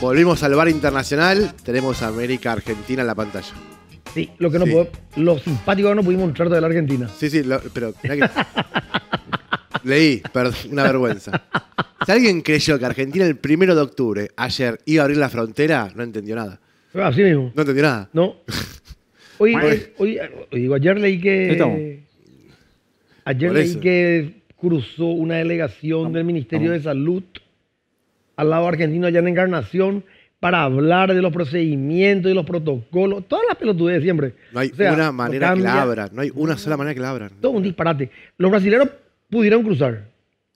Volvimos al bar internacional, tenemos a América Argentina en la pantalla. Sí, lo que no puedo, simpático no pudimos entrar de la Argentina. Sí, sí, pero leí, perdón, una vergüenza. Si alguien creyó que Argentina el primero de octubre, ayer, iba a abrir la frontera, no entendió nada. Así ah, mismo. No entendió nada. No. Hoy, hoy, ayer leí que. Ayer leí que cruzó una delegación del Ministerio de Salud al lado argentino allá en Encarnación para hablar de los procedimientos y los protocolos, todas las pelotudes siempre. No hay una manera que la abran, no hay una sola manera que la abran. Todo un disparate. Los brasileros pudieron cruzar.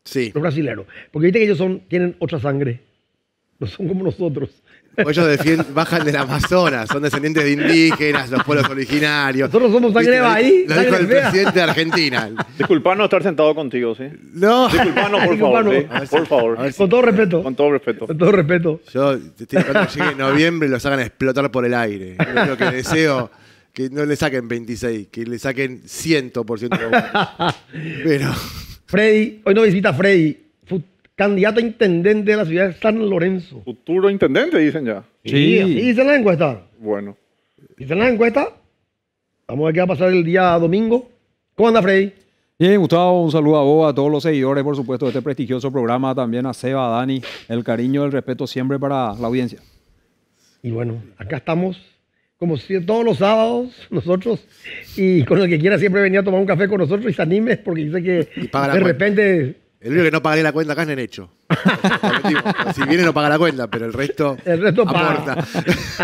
Sí. Los brasileros. Porque viste que ellos son, tienen otra sangre. No son como nosotros. ellos bajan del Amazonas, son descendientes de indígenas, los pueblos originarios. Nosotros somos sangre ahí. Lo dijo el presidente de Argentina. Disculpanos estar sentado contigo, ¿sí? No. Disculpanos, por favor. por favor. con todo respeto. Con todo respeto. Con todo respeto. Yo, cuando llegue noviembre, los hagan explotar por el aire. Es lo que deseo que no le saquen 26, que le saquen 100% de votos. Pero... Freddy, hoy no visita a Freddy candidato a intendente de la ciudad de San Lorenzo. Futuro intendente, dicen ya. Sí, así dicen la encuesta. Bueno. Dicen la encuesta. Vamos a ver qué va a pasar el día domingo. ¿Cómo anda, Freddy? Bien, Gustavo, un saludo a vos, a todos los seguidores, por supuesto, de este prestigioso programa, también a Seba, a Dani, el cariño, el respeto siempre para la audiencia. Y bueno, acá estamos, como si, todos los sábados, nosotros, y con el que quiera siempre venía a tomar un café con nosotros y se anime, porque dice que de repente el único que no pague la cuenta acá es hecho. si viene no paga la cuenta, pero el resto, aporta. Paga.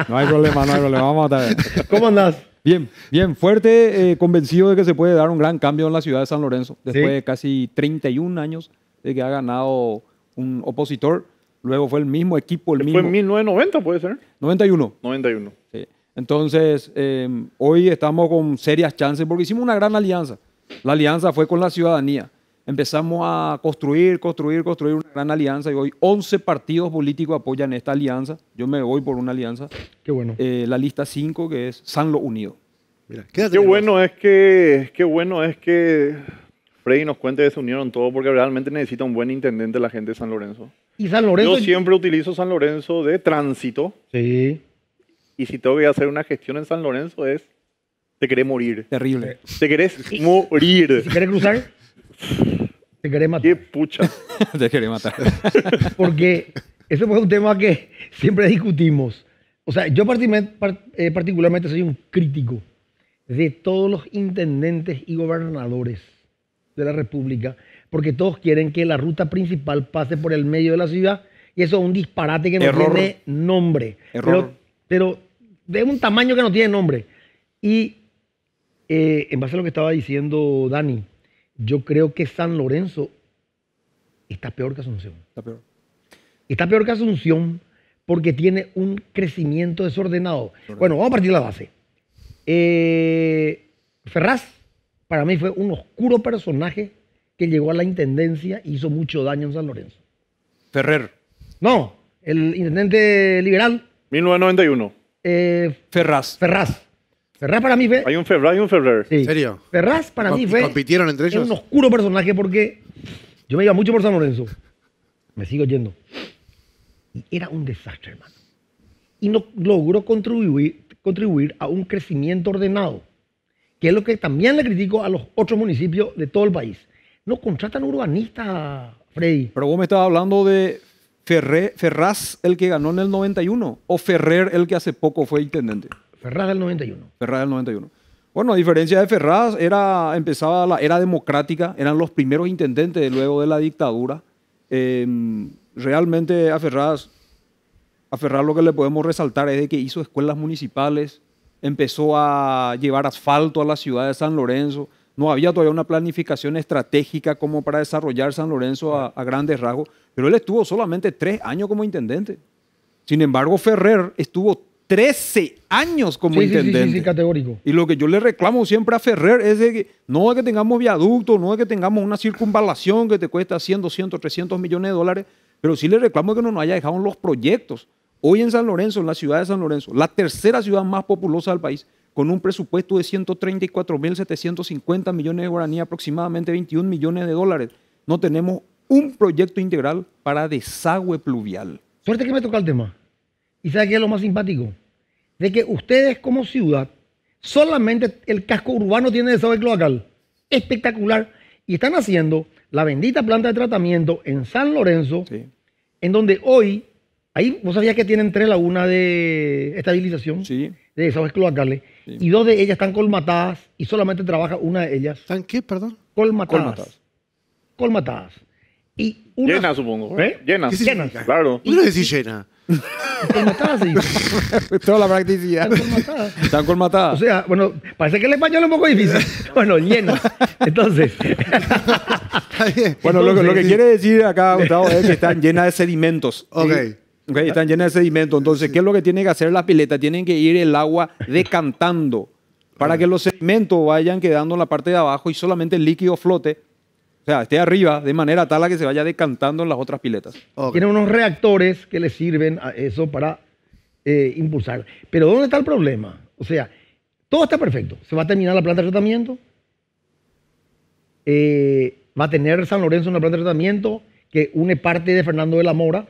No hay problema, no hay problema. Vamos a matar. ¿Cómo andás? Bien, bien, fuerte, eh, convencido de que se puede dar un gran cambio en la ciudad de San Lorenzo, después de casi 31 años de que ha ganado un opositor. Luego fue el mismo equipo, el mismo. Fue en 1990, puede ser. 91. 91. Sí. Entonces, eh, hoy estamos con serias chances porque hicimos una gran alianza. La alianza fue con la ciudadanía empezamos a construir, construir, construir una gran alianza y hoy 11 partidos políticos apoyan esta alianza. Yo me voy por una alianza. Qué bueno. Eh, la lista 5 que es Sanlo Unido. Mira, qué bueno es que, qué bueno es que Freddy nos cuente que se unieron todos porque realmente necesita un buen intendente la gente de San Lorenzo. Y San Lorenzo. Yo siempre utilizo San Lorenzo de tránsito. Sí. Y si tengo que hacer una gestión en San Lorenzo es te querés morir. Terrible. Te querés morir. si querés cruzar. Te querés matar. Qué pucha. Te matar. Porque ese fue un tema que siempre discutimos. O sea, yo eh, particularmente soy un crítico de todos los intendentes y gobernadores de la República, porque todos quieren que la ruta principal pase por el medio de la ciudad y eso es un disparate que no tiene nombre. Error. Pero, de un tamaño que no tiene nombre. Y eh, en base a lo que estaba diciendo Dani, yo creo que San Lorenzo está peor que Asunción. Está peor. Está peor que Asunción porque tiene un crecimiento desordenado. Bueno, vamos a partir de la base. Eh, Ferraz, para mí, fue un oscuro personaje que llegó a la intendencia e hizo mucho daño en San Lorenzo. Ferrer. No, el intendente liberal. 1991. Eh, Ferraz. Ferraz. Ferraz para mí fue. Hay un Ferraz hay un Ferrer. ¿En serio? Ferraz para mí fue. entre ellos? un oscuro personaje porque yo me iba mucho por San Lorenzo. Me sigo yendo. Y era un desastre, hermano. Y no logró contribuir, contribuir a un crecimiento ordenado, que es lo que también le critico a los otros municipios de todo el país. No contratan urbanistas, Freddy. Pero vos me estabas hablando de ferré Ferraz, el que ganó en el 91, o Ferrer, el que hace poco fue intendente. Ferrar del 91. Ferrar del 91. Bueno, a diferencia de Ferraz, era, empezaba la era democrática, eran los primeros intendentes luego de la dictadura. Em, realmente a Ferraz, a lo que le podemos resaltar es de que hizo escuelas municipales, empezó a llevar asfalto a la ciudad de San Lorenzo. No había todavía una planificación estratégica como para desarrollar San Lorenzo a, a grandes rasgos, pero él estuvo solamente tres años como intendente. Sin embargo, Ferrer estuvo 13 años como intendente. categórico. Y lo que yo le reclamo siempre a Ferrer es de que no es que tengamos viaducto, no es que tengamos una circunvalación que te cuesta 100, 200, 300 millones de dólares, pero sí le reclamo que no nos haya dejado los proyectos. Hoy en San Lorenzo, en la ciudad de San Lorenzo, la tercera ciudad más populosa del país, con un presupuesto de 134.750 millones de guaraní, aproximadamente 21 millones de dólares, no tenemos un proyecto integral para desagüe pluvial. Suerte que me toca el tema. ¿Y sabe qué es lo más simpático? De que ustedes como ciudad, solamente el casco urbano tiene desagüe cloacal. Espectacular. Y están haciendo la bendita planta de tratamiento en San Lorenzo, en donde hoy, ahí vos sabías que tienen tres lagunas de estabilización de desagües cloacales, y dos de ellas están colmatadas y solamente trabaja una de ellas. ¿Están qué, perdón? Colmatadas. Colmatadas. Y una, llena, supongo. ¿Eh? Llena. ¿Eh? Llena. Claro. ¿Y, ¿Y decís llena? colmatada, Toda la practicidad. Están colmatadas. O sea, bueno, parece que el español es un poco difícil. Bueno, lleno. Entonces. bueno, lo, que, quiere decir acá, Gustavo, es que están llenas de sedimentos. Ok. están llenas de sedimentos Entonces, ¿qué es lo que tiene que hacer la pileta Tienen que ir el agua decantando para que los sedimentos vayan quedando en la parte de abajo y solamente el líquido flote o sea, esté arriba de manera tal a que se vaya decantando en las otras piletas. Tiene unos reactores que le sirven a eso para eh, impulsar. Pero ¿dónde está el problema? O sea, todo está perfecto. Se va a terminar la planta de tratamiento. Eh, va a tener San Lorenzo una planta de tratamiento que une parte de Fernando de la Mora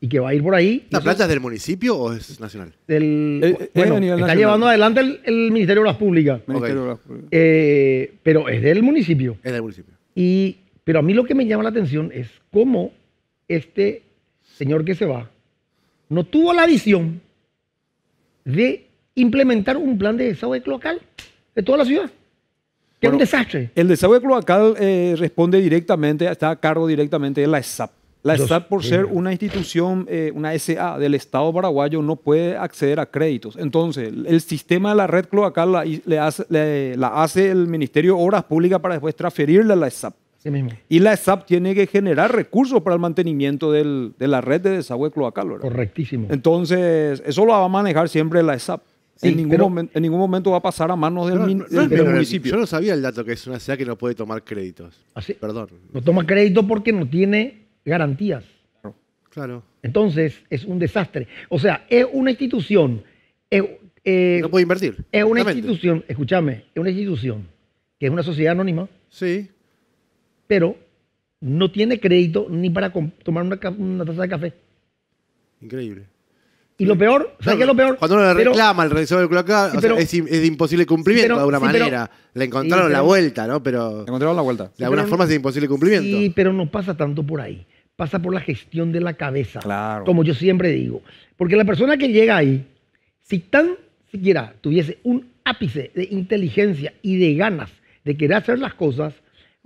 y que va a ir por ahí. ¿La planta es del municipio o es nacional? Del, eh, bueno, está llevando adelante el, Ministerio de las Públicas. pero es del municipio. Es del municipio. Y, pero a mí lo que me llama la atención es cómo este señor que se va no tuvo la visión de implementar un plan de desagüe cloacal de toda la ciudad. Que un desastre. El desagüe cloacal eh, responde directamente, está a cargo directamente de la ESAP. La SAP, por ser una institución, eh, una SA del Estado paraguayo, no puede acceder a créditos. Entonces, el sistema de la red cloacal la, hace, el Ministerio de Obras Públicas para después transferirla a la SAP. Sí Y la SAP tiene que generar recursos para el mantenimiento de la red de desagüe cloacal. Correctísimo. Entonces, eso lo va a manejar siempre la SAP. en, ningún momento, va a pasar a manos del, municipio. Yo no sabía el dato que es una SA que no puede tomar créditos. ¿Ah, Perdón. No toma crédito porque no tiene garantías. Claro. Entonces, es un desastre. O sea, es una institución. Eh, no puede invertir. Es una institución, escúchame, es una institución que es una sociedad anónima. Sí. Pero no tiene crédito ni para tomar una, taza de café. Increíble. Y lo peor, ¿sabes qué es lo peor? Cuando uno le reclama al revisor del cloaca, es, de imposible cumplimiento de alguna manera. le encontraron la vuelta, ¿no? Pero. encontraron la vuelta. De alguna forma es imposible cumplimiento. Sí, pero no pasa tanto por ahí pasa por la gestión de la cabeza. Como yo siempre digo. Porque la persona que llega ahí, si tan siquiera tuviese un ápice de inteligencia y de ganas de querer hacer las cosas,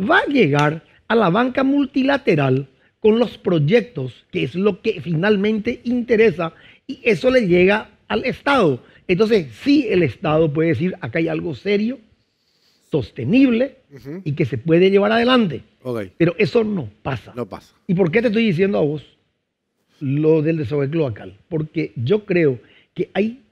va a llegar a la banca multilateral con los proyectos, que es lo que finalmente interesa, y eso le llega al Estado. Entonces, sí, el Estado puede decir, acá hay algo serio, sostenible, y que se puede llevar adelante. Pero eso no pasa. No pasa. ¿Y por qué te estoy diciendo a vos lo del desarrollo cloacal? Porque yo creo que hay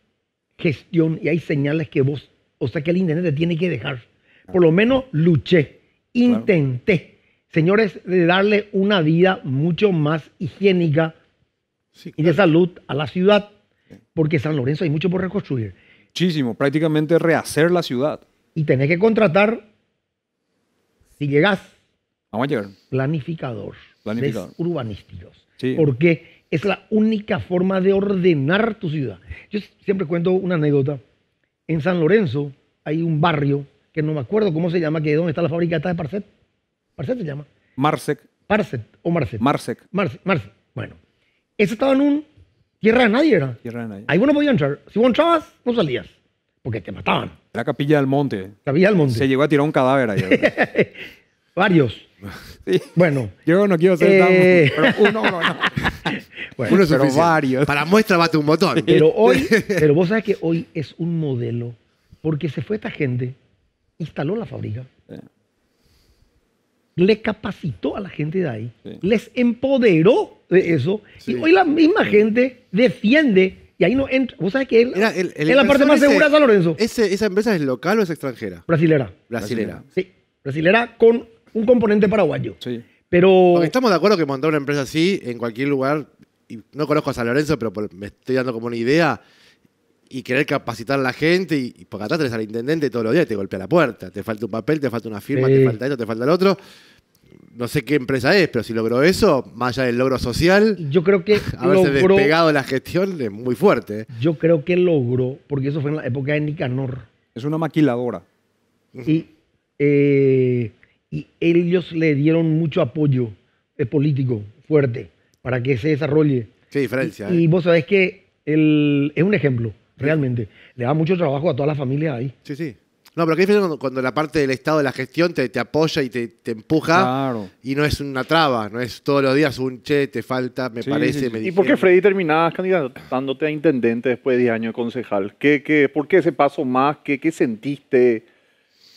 gestión y hay señales que vos, o sea, que el te tiene que dejar. Por lo menos luché, intenté, señores, de darle una vida mucho más higiénica y de salud a la ciudad, porque San Lorenzo hay mucho por reconstruir. Muchísimo, prácticamente rehacer la ciudad. Y tenés que contratar, si llegás, a Planificador. Planificador. Urbanísticos. Porque es la única forma de ordenar tu ciudad. Yo siempre cuento una anécdota. En San Lorenzo hay un barrio que no me acuerdo cómo se llama, que es donde está la fábrica de Parcet. Parcet se llama. Marsec. Parcet o Marcet. Marsec. Marsec. Marsec. Bueno, eso estaba en un tierra de nadie, era. Tierra de nadie. Ahí uno podía entrar. Si vos entrabas, no salías, porque te mataban. La capilla del monte. Capilla del monte. Se llegó a tirar un cadáver ahí. Varios. Bueno. Yo no quiero ser eh, Pero uno, no, no. uno pero varios. Para muestra bate un botón. Pero hoy, pero vos sabes que hoy es un modelo porque se fue esta gente, instaló la fábrica, le capacitó a la gente de ahí, les empoderó de eso y hoy la misma gente defiende y ahí no entra. ¿Vos sabés que él, es la parte más segura de San Lorenzo? ¿Esa empresa es local o es extranjera? Brasilera. Brasilera. Sí. Brasilera con un componente paraguayo. Sí. Pero... estamos de acuerdo que montar una empresa así en cualquier lugar, y no conozco a San Lorenzo, pero me estoy dando como una idea, y querer capacitar a la gente, y, porque atrás tenés al intendente todos los días y te golpea la puerta, te falta un papel, te falta una firma, te falta esto, te falta el otro. No sé qué empresa es, pero si logró eso, más allá del logro social, yo creo que haberse despegado de la gestión es muy fuerte. ¿eh? Yo creo que logró, porque eso fue en la época de Nicanor. Es una maquiladora. Y eh, y ellos le dieron mucho apoyo político fuerte para que se desarrolle. Sí, diferencia. Y, ¿eh? vos sabés que es un ejemplo, realmente. Le da mucho trabajo a toda la familia ahí. Sí, sí. No, pero qué diferencia cuando, la parte del Estado de la gestión te, apoya y te, empuja claro. y no es una traba, no es todos los días un che, te falta, me parece, sí, sí. ¿Y por qué Freddy terminabas candidatándote a intendente después de 10 años de concejal? ¿Qué, qué, por qué ese paso más? ¿Qué, qué sentiste?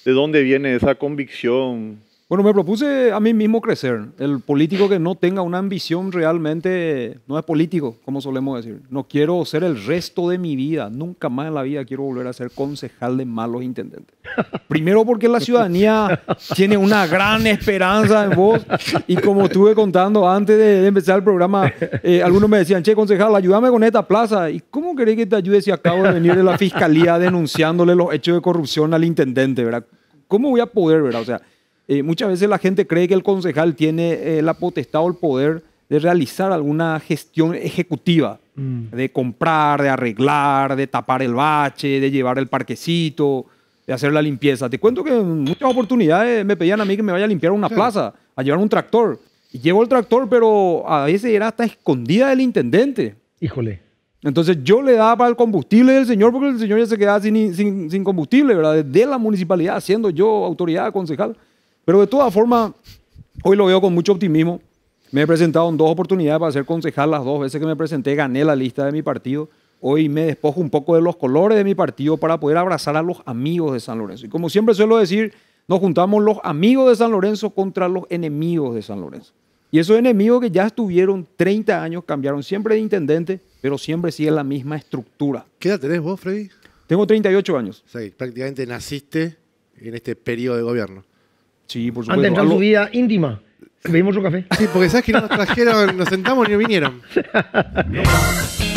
de dónde viene esa convicción bueno, me propuse a mí mismo crecer. El político que no tenga una ambición realmente no es político, como solemos decir. No quiero ser el resto de mi vida, nunca más en la vida quiero volver a ser concejal de malos intendentes. Primero porque la ciudadanía tiene una gran esperanza en vos y como estuve contando antes de, empezar el programa, eh, algunos me decían, che, concejal, ayúdame con esta plaza. ¿Y cómo querés que te ayude si acabo de venir de la fiscalía denunciándole los hechos de corrupción al intendente, verdad? ¿Cómo voy a poder, verdad? O sea... Eh, muchas veces la gente cree que el concejal tiene eh, la potestad o el poder de realizar alguna gestión ejecutiva, mm. de comprar, de arreglar, de tapar el bache, de llevar el parquecito, de hacer la limpieza. Te cuento que en muchas oportunidades me pedían a mí que me vaya a limpiar una plaza, a llevar un tractor. Y llevo el tractor, pero a veces era hasta escondida del intendente. Híjole. Entonces yo le daba para el combustible del señor porque el señor ya se quedaba sin, sin, sin combustible, ¿verdad? De la municipalidad, siendo yo autoridad, concejal. Pero de todas formas, hoy lo veo con mucho optimismo. Me he presentado en dos oportunidades para ser concejal. Las dos veces que me presenté gané la lista de mi partido. Hoy me despojo un poco de los colores de mi partido para poder abrazar a los amigos de San Lorenzo. Y como siempre suelo decir, nos juntamos los amigos de San Lorenzo contra los enemigos de San Lorenzo. Y esos enemigos que ya estuvieron 30 años, cambiaron siempre de intendente, pero siempre sigue la misma estructura. ¿Qué edad tenés vos, Freddy? Tengo 38 años. Sí, prácticamente naciste en este periodo de gobierno. Sí, por supuesto. Antes de entrar su vida íntima. Bebimos un café. Sí, porque sabes que no nos trajeron, nos sentamos y no vinieron.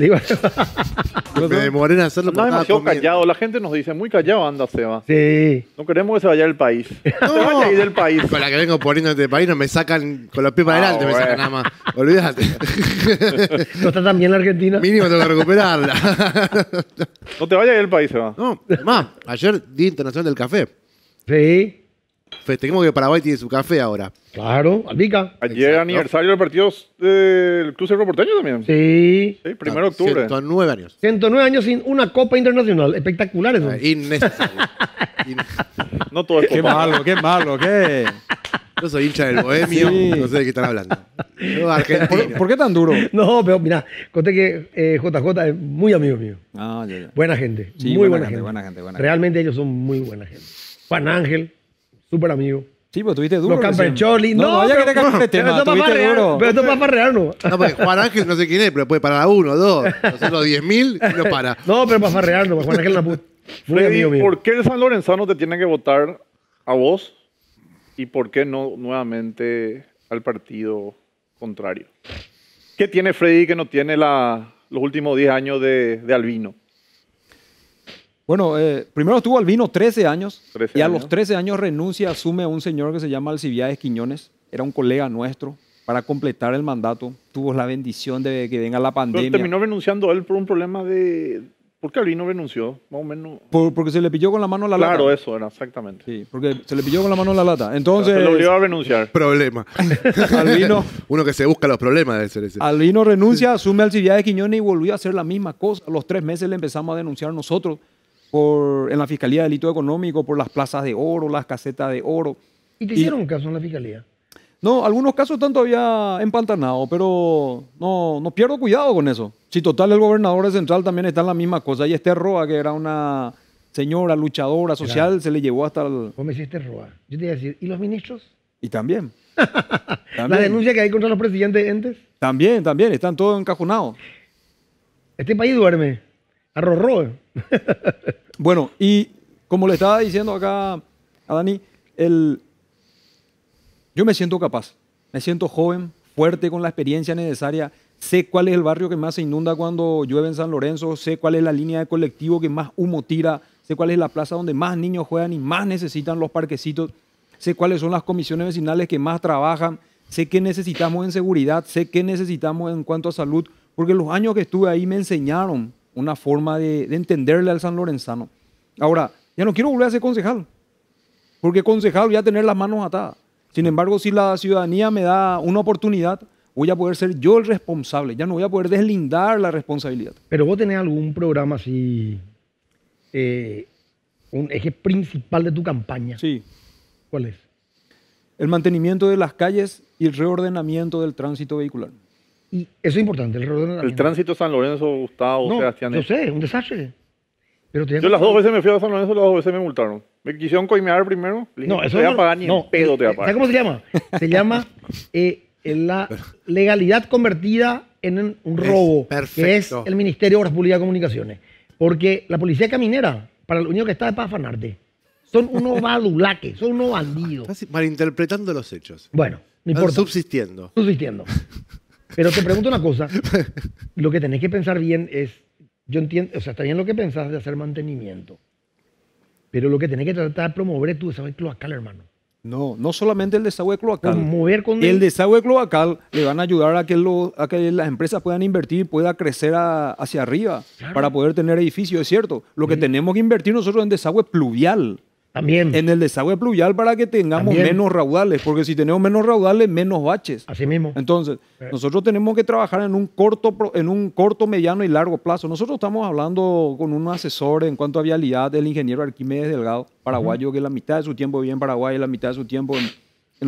me demoré en hacerlo. No, demasiado callado. La gente nos dice, muy callado anda Seba. Sí. No queremos que se vaya del país. No te vaya del país. Con la que vengo poniendo este país, no me sacan con los pies para ah, adelante, me sacan nada más. Olvídate. no está tan bien la Argentina. Mínimo tengo que recuperarla. no te vayas del país, Seba. No, más, ayer Día Internacional del Café. Sí. Festejemos que Paraguay tiene su café ahora. Claro, Albica. Ayer aniversario del partido del eh, Club Cerro Porteño también. Sí. Sí, primero de ah, octubre. 109 años. 109 años sin una Copa Internacional. Espectacular eso. Ah, innecesario. no todo es Qué malo, qué malo, qué... Yo soy hincha del Bohemio, no sé de qué están hablando. ¿Por, qué tan duro? No, pero mira, conté que JJ eh, es muy amigo mío. Ah, ya, Buena gente, muy buena, gente, buena, gente. buena gente. Realmente ellos son muy buena gente. Juan Ángel, súper amigo. Sí, pues tuviste duro. Los campercholis. No, no, ya que te no, tema, real, duro. Pero esto es para farrearnos. No, pues Juan Ángel no sé quién es, pero puede parar a uno, dos, Los diez mil y no para. no, pero para ¿no? Juan Ángel la puta. ¿Por qué el San Lorenzano te tiene que votar a vos y por qué no nuevamente al partido contrario? ¿Qué tiene Freddy que no tiene la, los últimos 10 años de, de Albino? Bueno, eh, primero estuvo Albino 13 años y a los 13 años renuncia, asume a un señor que se llama Alcibiades Quiñones, era un colega nuestro, para completar el mandato. Tuvo la bendición de que venga la pandemia. Pero terminó renunciando él por un problema de... ¿Por qué Albino renunció? Más o menos. porque se le pilló con la mano la lata. Claro, eso era, exactamente. Sí, porque se le pilló con la mano la lata. Entonces. Se lo obligó a renunciar. Problema. Albino. Uno que se busca los problemas de ser ese. Albino renuncia, asume al de Quiñones y volvió a hacer la misma cosa. A los tres meses le empezamos a denunciar nosotros en la Fiscalía de Delito Económico, por las plazas de oro, las casetas de oro. ¿Y te hicieron caso en la Fiscalía? No, algunos casos están todavía empantanados, pero no, no pierdo cuidado con eso. Si total el gobernador de Central también está en la misma cosa. Y Esther Roa, que era una señora luchadora social, se le llevó hasta el... Vos me Roa. Yo te iba a decir, ¿y los ministros? Y también. La denuncia que hay contra los presidentes entes. También, también, están todos encajonados. Este país duerme bueno, y como le estaba diciendo acá a Dani, el, yo me siento capaz, me siento joven, fuerte, con la experiencia necesaria. Sé cuál es el barrio que más se inunda cuando llueve en San Lorenzo, sé cuál es la línea de colectivo que más humo tira, sé cuál es la plaza donde más niños juegan y más necesitan los parquecitos, sé cuáles son las comisiones vecinales que más trabajan, sé qué necesitamos en seguridad, sé qué necesitamos en cuanto a salud, porque los años que estuve ahí me enseñaron una forma de, entenderle al San Lorenzano. Ahora, ya no quiero volver a ser concejal, porque concejal voy a tener las manos atadas. Sin embargo, si la ciudadanía me da una oportunidad, voy a poder ser yo el responsable, ya no voy a poder deslindar la responsabilidad. Pero vos tenés algún programa así, eh, un eje principal de tu campaña. Sí. ¿Cuál es? El mantenimiento de las calles y el reordenamiento del tránsito vehicular. Y eso es importante, el El tránsito San Lorenzo, Gustavo, Sebastián. no eh. sé, un desastre. Pero yo las dos veces me fui a San Lorenzo, las dos veces me multaron. Me quisieron coimear primero. No, dije, no, eso te voy a pagar ni un eh, pedo te voy a eh, pagar. ¿Sabes cómo se llama? Se llama la legalidad convertida en un robo, Perfecto. que es el Ministerio de Obras Públicas y Comunicaciones. Porque la policía caminera, para lo único que está es para afanarte. Son unos badulaques, son unos bandidos. Malinterpretando los hechos. Bueno, no importa. Subsistiendo. Subsistiendo. Pero te pregunto una cosa. Lo que tenés que pensar bien es, yo entiendo, o sea, está bien lo que pensás de hacer mantenimiento, pero lo que tenés que tratar de promover es tu desagüe cloacal, hermano. No, no solamente el desagüe cloacal. Mover con el... desagüe cloacal le van a ayudar a que, a que las empresas puedan invertir, pueda crecer hacia arriba para poder tener edificios, es cierto. Lo que tenemos que invertir nosotros en desagüe pluvial. También. En el desagüe pluvial para que tengamos menos raudales, porque si tenemos menos raudales, menos baches. Así mismo. Entonces, eh. nosotros tenemos que trabajar en un corto, en un corto, mediano y largo plazo. Nosotros estamos hablando con un asesor en cuanto a vialidad el ingeniero Arquímedes Delgado, paraguayo, que la mitad de su tiempo vive en Paraguay y la mitad de su tiempo en,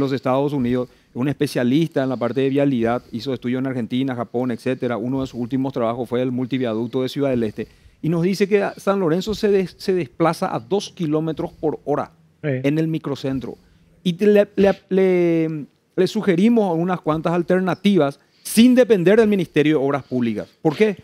los Estados Unidos. un especialista en la parte de vialidad, hizo estudios en Argentina, Japón, etcétera. Uno de sus últimos trabajos fue el multiviaducto de Ciudad del Este y nos dice que San Lorenzo se, se desplaza a dos kilómetros por hora en el microcentro. Y le, sugerimos unas cuantas alternativas sin depender del Ministerio de Obras Públicas. ¿Por qué?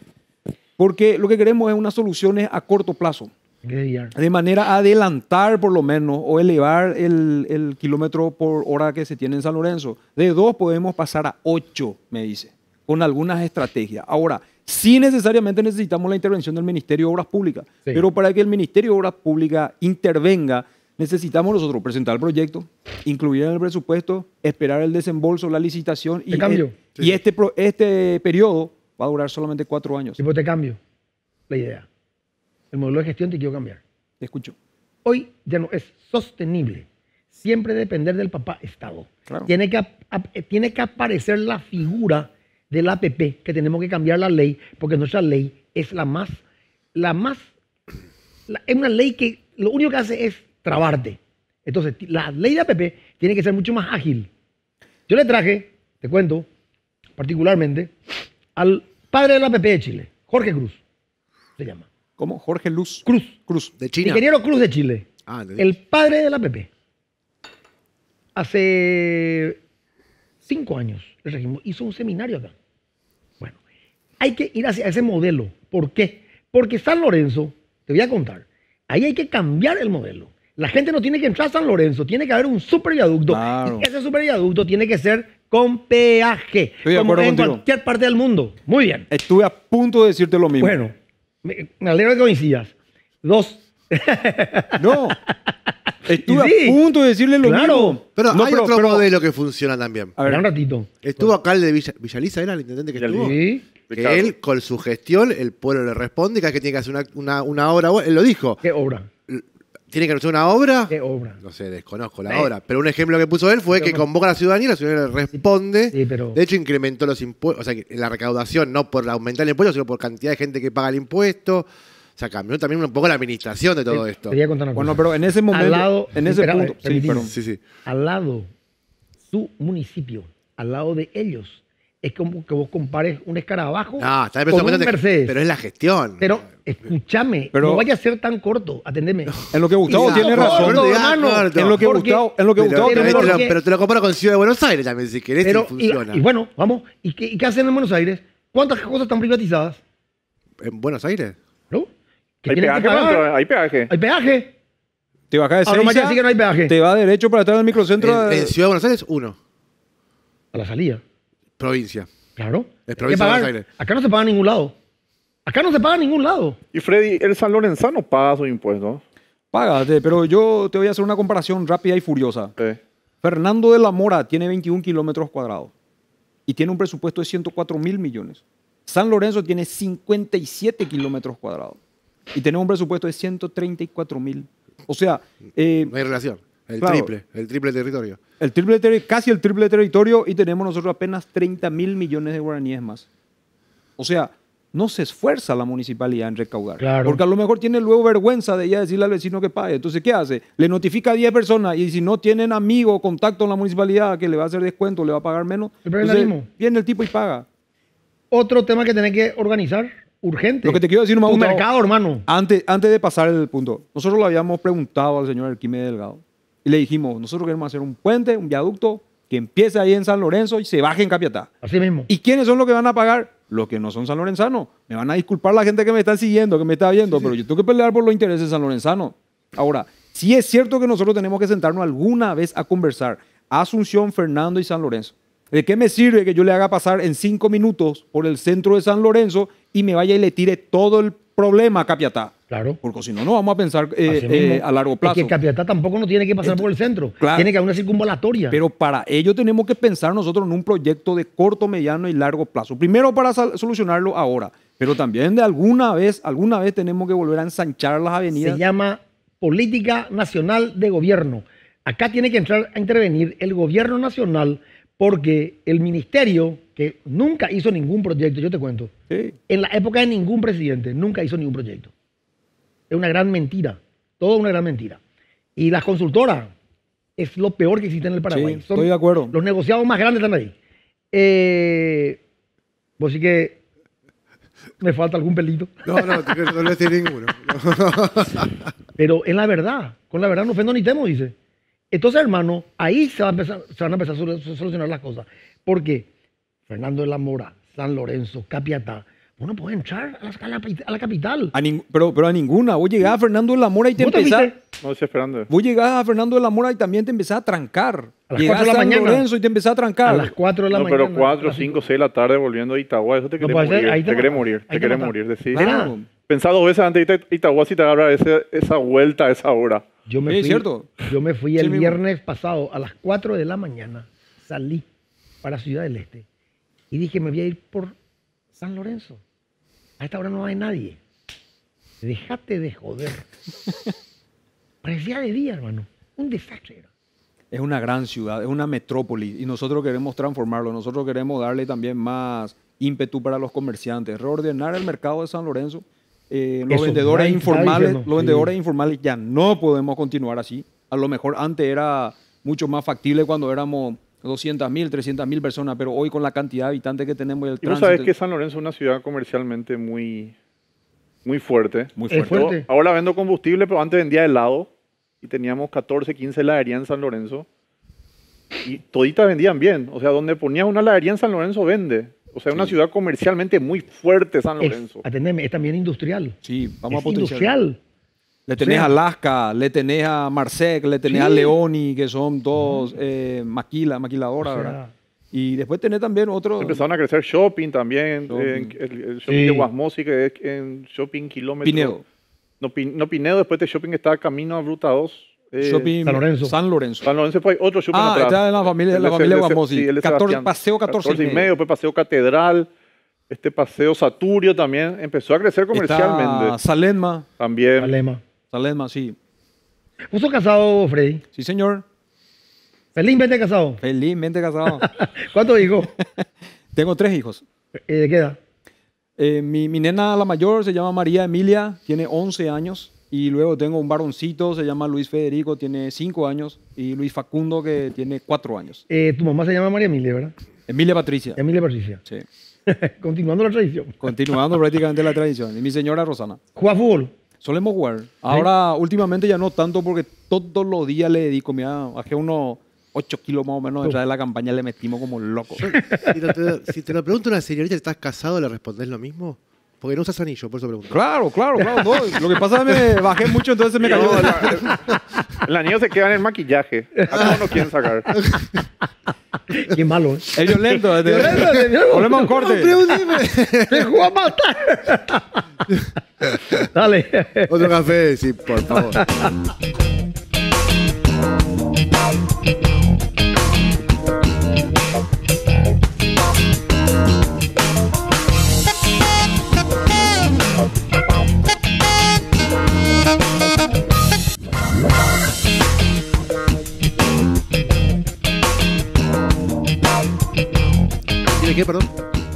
Porque lo que queremos es unas soluciones a corto plazo. De manera a adelantar por lo menos o elevar el, el, kilómetro por hora que se tiene en San Lorenzo. De dos podemos pasar a ocho, me dice, con algunas estrategias. Ahora, Sí necesariamente necesitamos la intervención del Ministerio de Obras Públicas, pero para que el Ministerio de Obras Públicas intervenga, necesitamos nosotros presentar el proyecto, incluir en el presupuesto, esperar el desembolso, la licitación. Y, y este, este, periodo va a durar solamente cuatro años. Tipo, te cambio la idea. El modelo de gestión te quiero cambiar. Te escucho. Hoy ya no es sostenible siempre depender del papá Estado. tiene que aparecer la figura del APP, que tenemos que cambiar la ley, porque nuestra ley es la más, la más, es una ley que lo único que hace es trabarte. Entonces, la ley de APP tiene que ser mucho más ágil. Yo le traje, te cuento, particularmente, al padre de la APP de Chile, Jorge Cruz, se llama. ¿Cómo? Jorge Luz. Cruz. Cruz, de Chile. Ingeniero Cruz de Chile. Ah, el padre de la APP. Hace cinco años el régimen hizo un seminario acá. Bueno, hay que ir hacia ese modelo. ¿Por qué? Porque San Lorenzo, te voy a contar, ahí hay que cambiar el modelo. La gente no tiene que entrar a San Lorenzo, tiene que haber un superviaducto. Y ese superviaducto tiene que ser con peaje, como en cualquier parte del mundo. Muy bien. Estuve a punto de decirte lo mismo. Bueno, me, alegro de que coincidas. Dos, no. estuvo a punto de decirle lo claro. Pero hay otro modelo que funciona también. A ver, un ratito. Estuvo acá el de Villaliza, ¿era el intendente que estuvo? él, con su gestión, el pueblo le responde, cada que tiene que hacer una, una, obra, él lo dijo. ¿Qué obra? ¿Tiene que hacer una obra? ¿Qué obra? No sé, desconozco la eh. obra. Pero un ejemplo que puso él fue que convoca a la ciudadanía y la ciudadanía le responde. De hecho, incrementó los impuestos, o sea, la recaudación no por aumentar el impuesto, sino por cantidad de gente que paga el impuesto. O sea, cambió también un poco la administración de todo esto. Quería contar una cosa. Bueno, pero en ese momento, al lado, en ese punto, sí, sí, al lado, su municipio, al lado de ellos, es como que vos compares un escarabajo ah, está con un Mercedes. Pero es la gestión. Pero escúchame, no vaya a ser tan corto, atendeme. En lo que Gustavo tiene razón, hermano. lo que en lo que pero, te lo comparo con Ciudad de Buenos Aires también, si querés, pero, y funciona. Y, bueno, vamos, ¿y qué, ¿y qué hacen en Buenos Aires? ¿Cuántas cosas están privatizadas? ¿En Buenos Aires? ¿No? ¿Hay, peaje, hay peaje, hay peaje. Te vas a de Ahora no hay peaje. Te va derecho para atrás del microcentro. En, de... Ciudad de Buenos Aires, uno. A la salida. Provincia. Claro. Es provincia de Buenos Aires. Acá no se paga en ningún lado. Acá no se paga en ningún lado. Y Freddy, el San Lorenzano paga sus impuestos. Págate, pero yo te voy a hacer una comparación rápida y furiosa. Fernando de la Mora tiene 21 kilómetros cuadrados y tiene un presupuesto de 104 mil millones. San Lorenzo tiene 57 kilómetros cuadrados y tenemos un presupuesto de 134 mil. O sea... Eh, no hay relación. El triple, el triple territorio. El triple territorio, casi el triple territorio y tenemos nosotros apenas 30 mil millones de guaraníes más. O sea, no se esfuerza la municipalidad en recaudar. Porque a lo mejor tiene luego vergüenza de ella decirle al vecino que pague. Entonces, ¿qué hace? Le notifica a 10 personas y si no tienen amigo o contacto en la municipalidad que le va a hacer descuento, le va a pagar menos, entonces, viene el tipo y paga. Otro tema que tenés que organizar urgente. Lo que te quiero decir, mercado, hermano. Antes, antes de pasar el punto, nosotros lo habíamos preguntado al señor Arquímedes Delgado y le dijimos, nosotros queremos hacer un puente, un viaducto que empiece ahí en San Lorenzo y se baje en Capiatá. Así mismo. ¿Y quiénes son los que van a pagar? Los que no son San Lorenzano Me van a disculpar la gente que me está siguiendo, que me está viendo, pero yo tengo que pelear por los intereses de San Lorenzano Ahora, si es cierto que nosotros tenemos que sentarnos alguna vez a conversar. Asunción, Fernando y San Lorenzo. ¿De qué me sirve que yo le haga pasar en cinco minutos por el centro de San Lorenzo y me vaya y le tire todo el problema a Capiatá? Claro. Porque si no, no vamos a pensar eh, eh, a largo plazo. Es Capiatá tampoco no tiene que pasar por el centro. tiene que haber una circunvalatoria. Pero para ello tenemos que pensar nosotros en un proyecto de corto, mediano y largo plazo. Primero para solucionarlo ahora, pero también de alguna vez, alguna vez tenemos que volver a ensanchar las avenidas. Se llama Política Nacional de Gobierno. Acá tiene que entrar a intervenir el gobierno nacional porque el ministerio, que nunca hizo ningún proyecto, yo te cuento, en la época de ningún presidente, nunca hizo ningún proyecto. Es una gran mentira, Todo una gran mentira. Y las consultoras es lo peor que existe en el Paraguay. estoy de acuerdo. Los negociados más grandes están ahí. Eh, sí que me falta algún pelito. No, no, no le estoy ninguno. Pero es la verdad, con la verdad no ofendo ni temo, dice. Entonces, hermano, ahí se, va a empezar, se van a empezar a solucionar las cosas. Porque Fernando de la Mora, San Lorenzo, Capiatá, uno puede entrar a la, capital. A pero, a ninguna. Vos llegás a Fernando de la Mora y te empezás. No, decía Fernando. Vos llegás a Fernando de la Mora y también te empezás a trancar. A las 4 de la San mañana. Lorenzo y te empezás a trancar. A las 4 de la mañana. no, Pero 4, 5, 6 de la tarde volviendo a Itagua, eso te no, quiere morir. te, te quiere morir, te, morir. Pensado dos veces antes de te te a esa vuelta a esa hora. Yo me fui, cierto. Yo me fui el viernes pasado a las 4 de la mañana. Salí para Ciudad del Este y dije, me voy a ir por San Lorenzo. A esta hora no hay nadie. Déjate de joder. Parecía de día, hermano. Un desastre Es una gran ciudad, es una metrópoli y nosotros queremos transformarlo. Nosotros queremos darle también más ímpetu para los comerciantes, reordenar el mercado de San Lorenzo los, vendedores informales, los vendedores informales ya no podemos continuar así. A lo mejor antes era mucho más factible cuando éramos 200.000, mil, mil personas, pero hoy con la cantidad de habitantes que tenemos y el sabes que San Lorenzo es una ciudad comercialmente muy, muy fuerte. Muy fuerte. Ahora vendo combustible, pero antes vendía helado y teníamos 14, 15 heladerías en San Lorenzo y toditas vendían bien. O sea, donde ponías una heladería en San Lorenzo vende. O sea, es una ciudad comercialmente muy fuerte, San Lorenzo. Es, es también industrial. Sí, vamos a potenciar. industrial. Le tenés a Alaska, le tenés a Marsec, le tenés a Leoni, que son dos eh, maquila, ¿verdad? Y después tenés también otros... Empezaron a crecer shopping también. Eh, el, shopping de Guasmosi, que es en shopping kilómetro. Pinedo. No, Pinedo, después de este shopping está camino a Bruta 2. Eh, shopping San Lorenzo. San Lorenzo. fue otro shopping ah, está en la familia, de la familia Guamosi. paseo 14, 14 y medio. Fue paseo Catedral. Este paseo Saturio también empezó a crecer comercialmente. Ah, Salenma. También. Salenma. sí. ¿Vos casado, Freddy? Sí, señor. Felizmente casado. Felizmente casado. ¿Cuántos hijos? Tengo tres hijos. ¿Y eh, de qué edad? Eh, mi, mi nena, la mayor, se llama María Emilia, tiene 11 años. Y luego tengo un varoncito, se llama Luis Federico, tiene cinco años, y Luis Facundo, que tiene cuatro años. Eh, tu mamá se llama María Emilia, ¿verdad? Emilia Patricia. Emilia Patricia. Sí. Continuando la tradición. Continuando prácticamente la tradición. Y mi señora Rosana. ¿Juega fútbol? Solemos jugar. Ahora, últimamente ya no tanto porque todos los días le dedico, mira, bajé unos 8 kilos más o menos detrás de la campaña, le metimos como loco. si, te, si, lo pregunto una señorita, ¿estás casado? ¿Le respondes lo mismo? Porque no usas anillo, por eso pregunto. Claro, claro, claro. Lo que pasa es que me bajé mucho, entonces me cayó. la, el anillo se queda en el maquillaje. todos no quieren sacar. Qué malo, ¿eh? Es violento. Es violento. un corte. ¡Me jugó a matar! Dale. Otro café, sí, por favor. qué, perdón?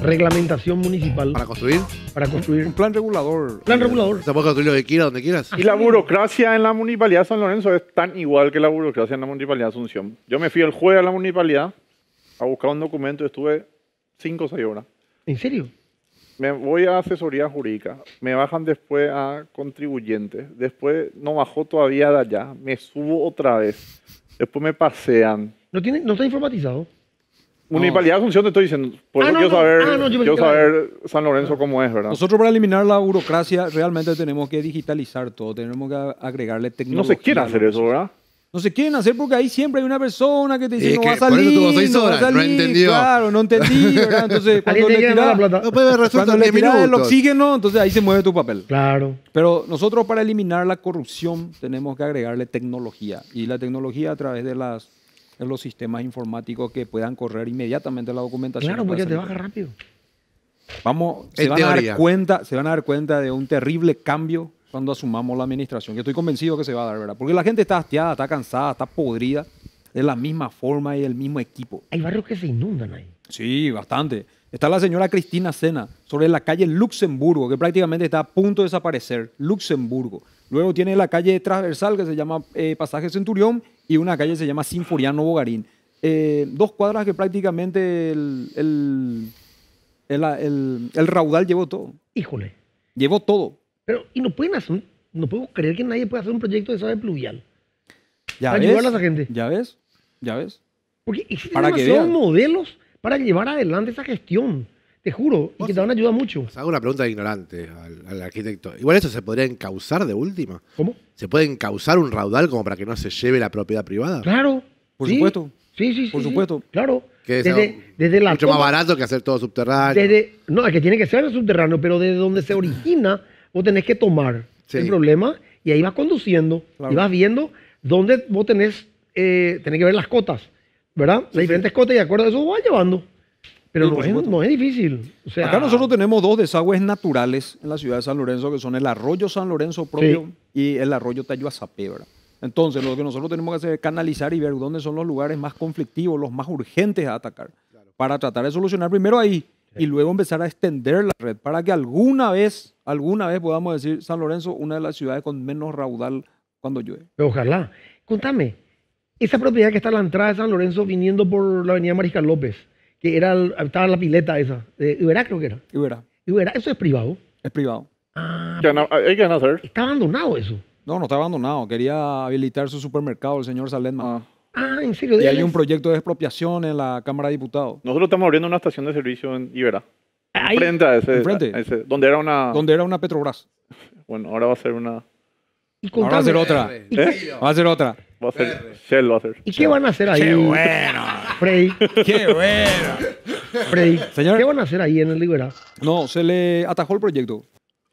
Reglamentación municipal. ¿Para construir? Para construir. Un plan regulador. Plan regulador. Se puede construir lo que quieras, donde quieras. Y la burocracia en la Municipalidad de San Lorenzo es tan igual que la burocracia en la Municipalidad de Asunción. Yo me fui el jueves a la Municipalidad a buscar un documento y estuve 5 o 6 horas. ¿En serio? Me voy a asesoría jurídica, me bajan después a contribuyentes, después no bajó todavía de allá, me subo otra vez, después me pasean. ¿No, tiene, no está informatizado? Municipalidad de Asunción te estoy diciendo. Por ah, Saber, ah, yo saber San Lorenzo cómo es, ¿verdad? Nosotros para eliminar la burocracia realmente tenemos que digitalizar todo, tenemos que agregarle tecnología. No se quieren hacer eso, ¿verdad? No se quieren hacer porque ahí siempre hay una persona que te dice, que no va a salir, no va a salir, no claro, no entendí, Entonces, cuando le plata? no, cuando le el oxígeno, entonces ahí se mueve tu papel. Claro. Pero nosotros para eliminar la corrupción tenemos que agregarle tecnología. Y la tecnología a través de las los sistemas informáticos que puedan correr inmediatamente la documentación. Claro, porque te baja rápido. Vamos, se van, a dar cuenta, se van a dar cuenta de un terrible cambio cuando asumamos la administración, Yo estoy convencido que se va a dar, ¿verdad? Porque la gente está hastiada, está cansada, está podrida de la misma forma y el mismo equipo. Hay barrios que se inundan ahí. Sí, bastante. Está la señora Cristina Sena sobre la calle Luxemburgo, que prácticamente está a punto de desaparecer. Luxemburgo. Luego tiene la calle transversal que se llama eh, Pasaje Centurión y una calle se llama Sinfuriano Bogarín. Eh, dos cuadras que prácticamente el, el, raudal llevó todo. Híjole. Llevó todo. Pero, y no pueden hacer, no puedo creer que nadie pueda hacer un proyecto de de pluvial. Ya ves, Ya ves, ya ves. Porque existen para modelos para llevar adelante esa gestión. Te juro, y que te van a ayudar mucho. hago una pregunta de ignorante al, arquitecto. Igual eso se podría encauzar de última. ¿Cómo? ¿Se puede encauzar un raudal como para que no se lleve la propiedad privada? Claro. Por supuesto. Sí, sí, sí. Por supuesto. claro. Que desde, mucho más barato que hacer todo subterráneo. Desde, no, que tiene que ser subterráneo, pero desde donde se origina, vos tenés que tomar el problema y ahí vas conduciendo y vas viendo dónde vos tenés, eh, tenés que ver las cotas, ¿verdad? las diferentes cotas y de acuerdo a eso vas llevando. Pero no es, difícil. Acá nosotros tenemos dos desagües naturales en la ciudad de San Lorenzo, que son el arroyo San Lorenzo propio y el arroyo Tayuazapé, ¿verdad? Entonces, lo que nosotros tenemos que hacer es canalizar y ver dónde son los lugares más conflictivos, los más urgentes a atacar, para tratar de solucionar primero ahí y luego empezar a extender la red para que alguna vez, alguna vez podamos decir San Lorenzo, una de las ciudades con menos raudal cuando llueve. Ojalá. Contame, esa propiedad que está a la entrada de San Lorenzo viniendo por la avenida Mariscal López, que era, estaba la pileta esa, Iberá creo que era. Iberá. Iberá, eso es privado. Es privado. Ah, hay van a hacer? Está abandonado eso. No, no está abandonado. Quería habilitar su supermercado el señor Salenma, ah. ah, en serio. Y hay un proyecto de expropiación en la Cámara de Diputados. Nosotros estamos abriendo una estación de servicio en Iberá. Ahí. Frente a ese, Enfrente. donde era una. Donde era una Petrobras. Bueno, ahora va a ser una. Y ahora va a ser otra. ¿Eh? Va a ser otra. Va a ¿Y qué van a hacer ahí? ¡Qué bueno! Frey. ¡Qué bueno! Frey. Señor. ¿Qué van a hacer ahí en el Libera? No, se le atajó el proyecto.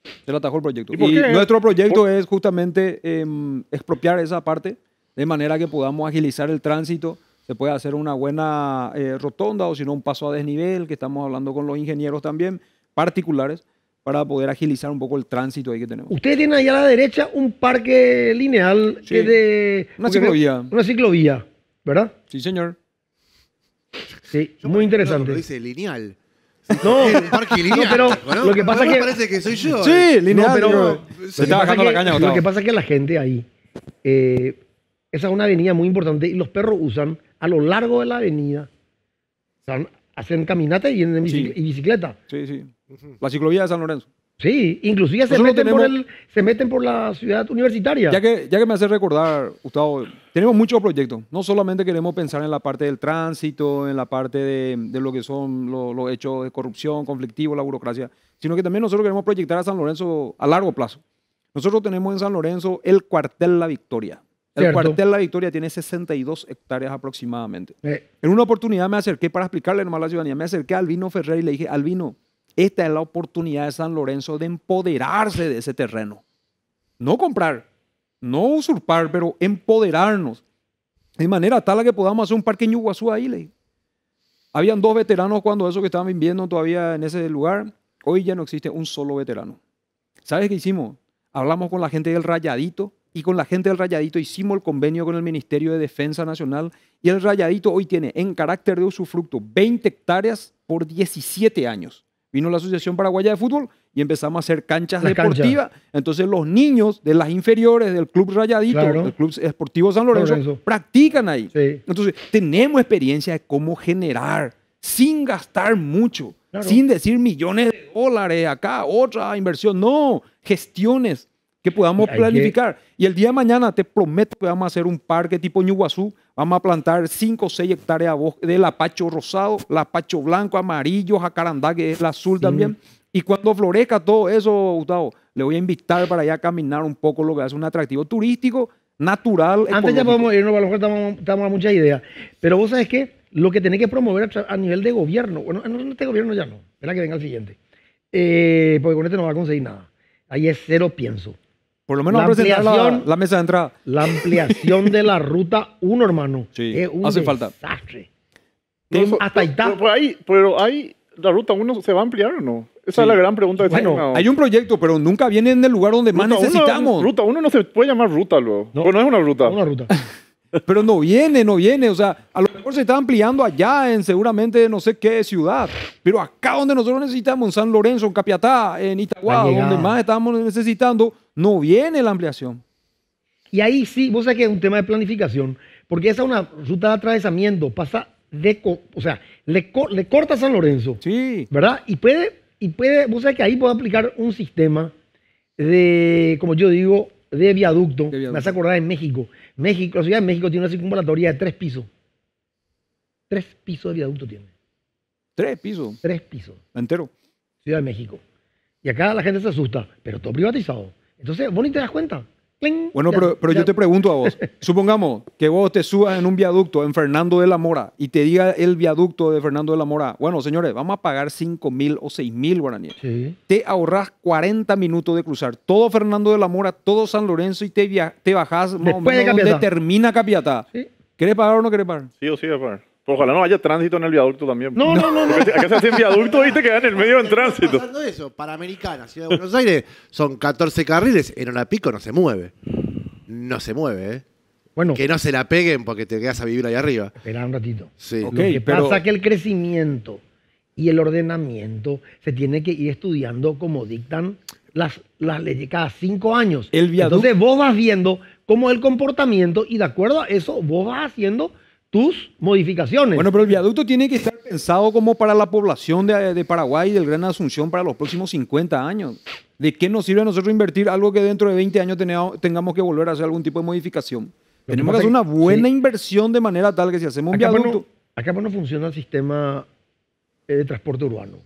Se le atajó el proyecto. nuestro proyecto es justamente em, expropiar esa parte de manera que podamos agilizar el tránsito. Se puede hacer una buena eh, rotonda o si no un paso a desnivel, que estamos hablando con los ingenieros también, particulares, para poder agilizar un poco el tránsito ahí que tenemos. Ustedes tienen ahí a la derecha un parque lineal de... Una ciclovía. Una ciclovía, ¿verdad? Sí, señor. Sí, muy interesante. dice lineal. No, parque lineal. No, pero lo que pasa que... parece que soy yo. Sí, eh. lineal. pero, está bajando la caña, Lo que pasa es que la gente ahí... Eh, esa es una avenida muy importante y los perros usan a lo largo de la avenida. hacen caminata y bicicleta. sí. sí. La ciclovía de San Lorenzo. Sí, inclusive se meten, por se meten, por la ciudad universitaria. Ya que, ya que me hace recordar, Gustavo, tenemos muchos proyectos. No solamente queremos pensar en la parte del tránsito, en la parte de, lo que son los, hechos de corrupción, conflictivo, la burocracia, sino que también nosotros queremos proyectar a San Lorenzo a largo plazo. Nosotros tenemos en San Lorenzo el cuartel La Victoria. El cuartel La Victoria tiene 62 hectáreas aproximadamente. Eh. En una oportunidad me acerqué para explicarle nomás a la ciudadanía, me acerqué a Albino Ferrer y le dije, Albino, esta es la oportunidad de San Lorenzo de empoderarse de ese terreno. No comprar, no usurpar, pero empoderarnos. De manera tal que podamos hacer un parque en ahí. Habían dos veteranos cuando eso que estaban viviendo todavía en ese lugar. Hoy ya no existe un solo veterano. ¿Sabes qué hicimos? Hablamos con la gente del Rayadito y con la gente del Rayadito hicimos el convenio con el Ministerio de Defensa Nacional y el Rayadito hoy tiene en carácter de usufructo 20 hectáreas por 17 años. Vino la Asociación Paraguaya de Fútbol y empezamos a hacer canchas deportivas. Entonces los niños de las inferiores del Club Rayadito, del Club Esportivo San Lorenzo, practican ahí. Entonces tenemos experiencia de cómo generar sin gastar mucho, sin decir millones de dólares acá, otra inversión. No, gestiones que podamos planificar. Y el día de mañana te prometo que vamos a hacer un parque tipo Ñuguazú, vamos a plantar 5 o 6 hectáreas de lapacho rosado, lapacho blanco, amarillo, jacarandá, que es el azul también. Y cuando florezca todo eso, Gustavo, le voy a invitar para allá a caminar un poco lo que hace un atractivo turístico, natural. Antes ya podemos irnos, a lo mejor estamos a muchas ideas. Pero vos sabes que lo que tenés que promover a, nivel de gobierno, bueno, en este gobierno ya no, espera que venga el siguiente. Eh, porque con este no va a conseguir nada. Ahí es cero pienso. Por lo menos la, ampliación, la, mesa de entrada. La ampliación de la ruta 1, hermano. Sí, hace falta. hasta ahí Pero, ahí, la ruta 1 se va a ampliar o no? Esa es la gran pregunta. hay un proyecto, pero nunca viene en el lugar donde más necesitamos. ruta 1 no se puede llamar ruta, luego. No, pues no es una ruta. Una ruta. pero no viene, no viene. O sea, a lo mejor se está ampliando allá en seguramente no sé qué ciudad. Pero acá donde nosotros necesitamos, en San Lorenzo, en Capiatá, en Itagua, donde más estamos necesitando, no viene la ampliación. Y ahí sí, vos sabés que es un tema de planificación, porque esa es una ruta de atravesamiento, pasa de, o sea, le, corta San Lorenzo, sí. ¿verdad? Y puede, y puede, vos sabés que ahí puede aplicar un sistema de, como yo digo, de viaducto. Me hace acordar en México. México, la Ciudad de México tiene una circunvalatoria de tres pisos. Tres pisos de viaducto tiene. Tres pisos. Tres pisos. Entero. Ciudad de México. Y acá la gente se asusta, pero todo privatizado. Entonces, vos ni te das cuenta. Bueno, pero, pero yo te pregunto a vos. Supongamos que vos te subas en un viaducto en Fernando de la Mora y te diga el viaducto de Fernando de la Mora, bueno, señores, vamos a pagar 5 mil o 6 mil guaraníes. Te ahorras 40 minutos de cruzar todo Fernando de la Mora, todo San Lorenzo y te, te bajás de donde termina Capiatá. ¿Sí? ¿Querés pagar o no querés pagar? Sí o sí, voy a pagar. Ojalá no haya tránsito en el viaducto también. No, no, no. Acá se hacen viaducto ¿viste te quedan en el medio en tránsito. pasando eso? Americana, Ciudad de Buenos Aires, son 14 carriles, en una pico no se mueve. No se mueve, ¿eh? Bueno. Que no se la peguen porque te quedas a vivir ahí arriba. Espera un ratito. Sí. Lo que pero- pasa que el crecimiento y el ordenamiento se tiene que ir estudiando como dictan las, las leyes cada cinco años. El viaducto. Entonces vos vas viendo cómo es el comportamiento y de acuerdo a eso vos vas haciendo tus modificaciones. Bueno, pero el viaducto tiene que estar pensado como para la población de, Paraguay y del Gran Asunción para los próximos 50 años. ¿De qué nos sirve a nosotros invertir algo que dentro de 20 años tengamos que volver a hacer algún tipo de modificación? Tenemos que hacer una buena inversión de manera tal que si hacemos un viaducto... acá no funciona el sistema eh, de transporte urbano.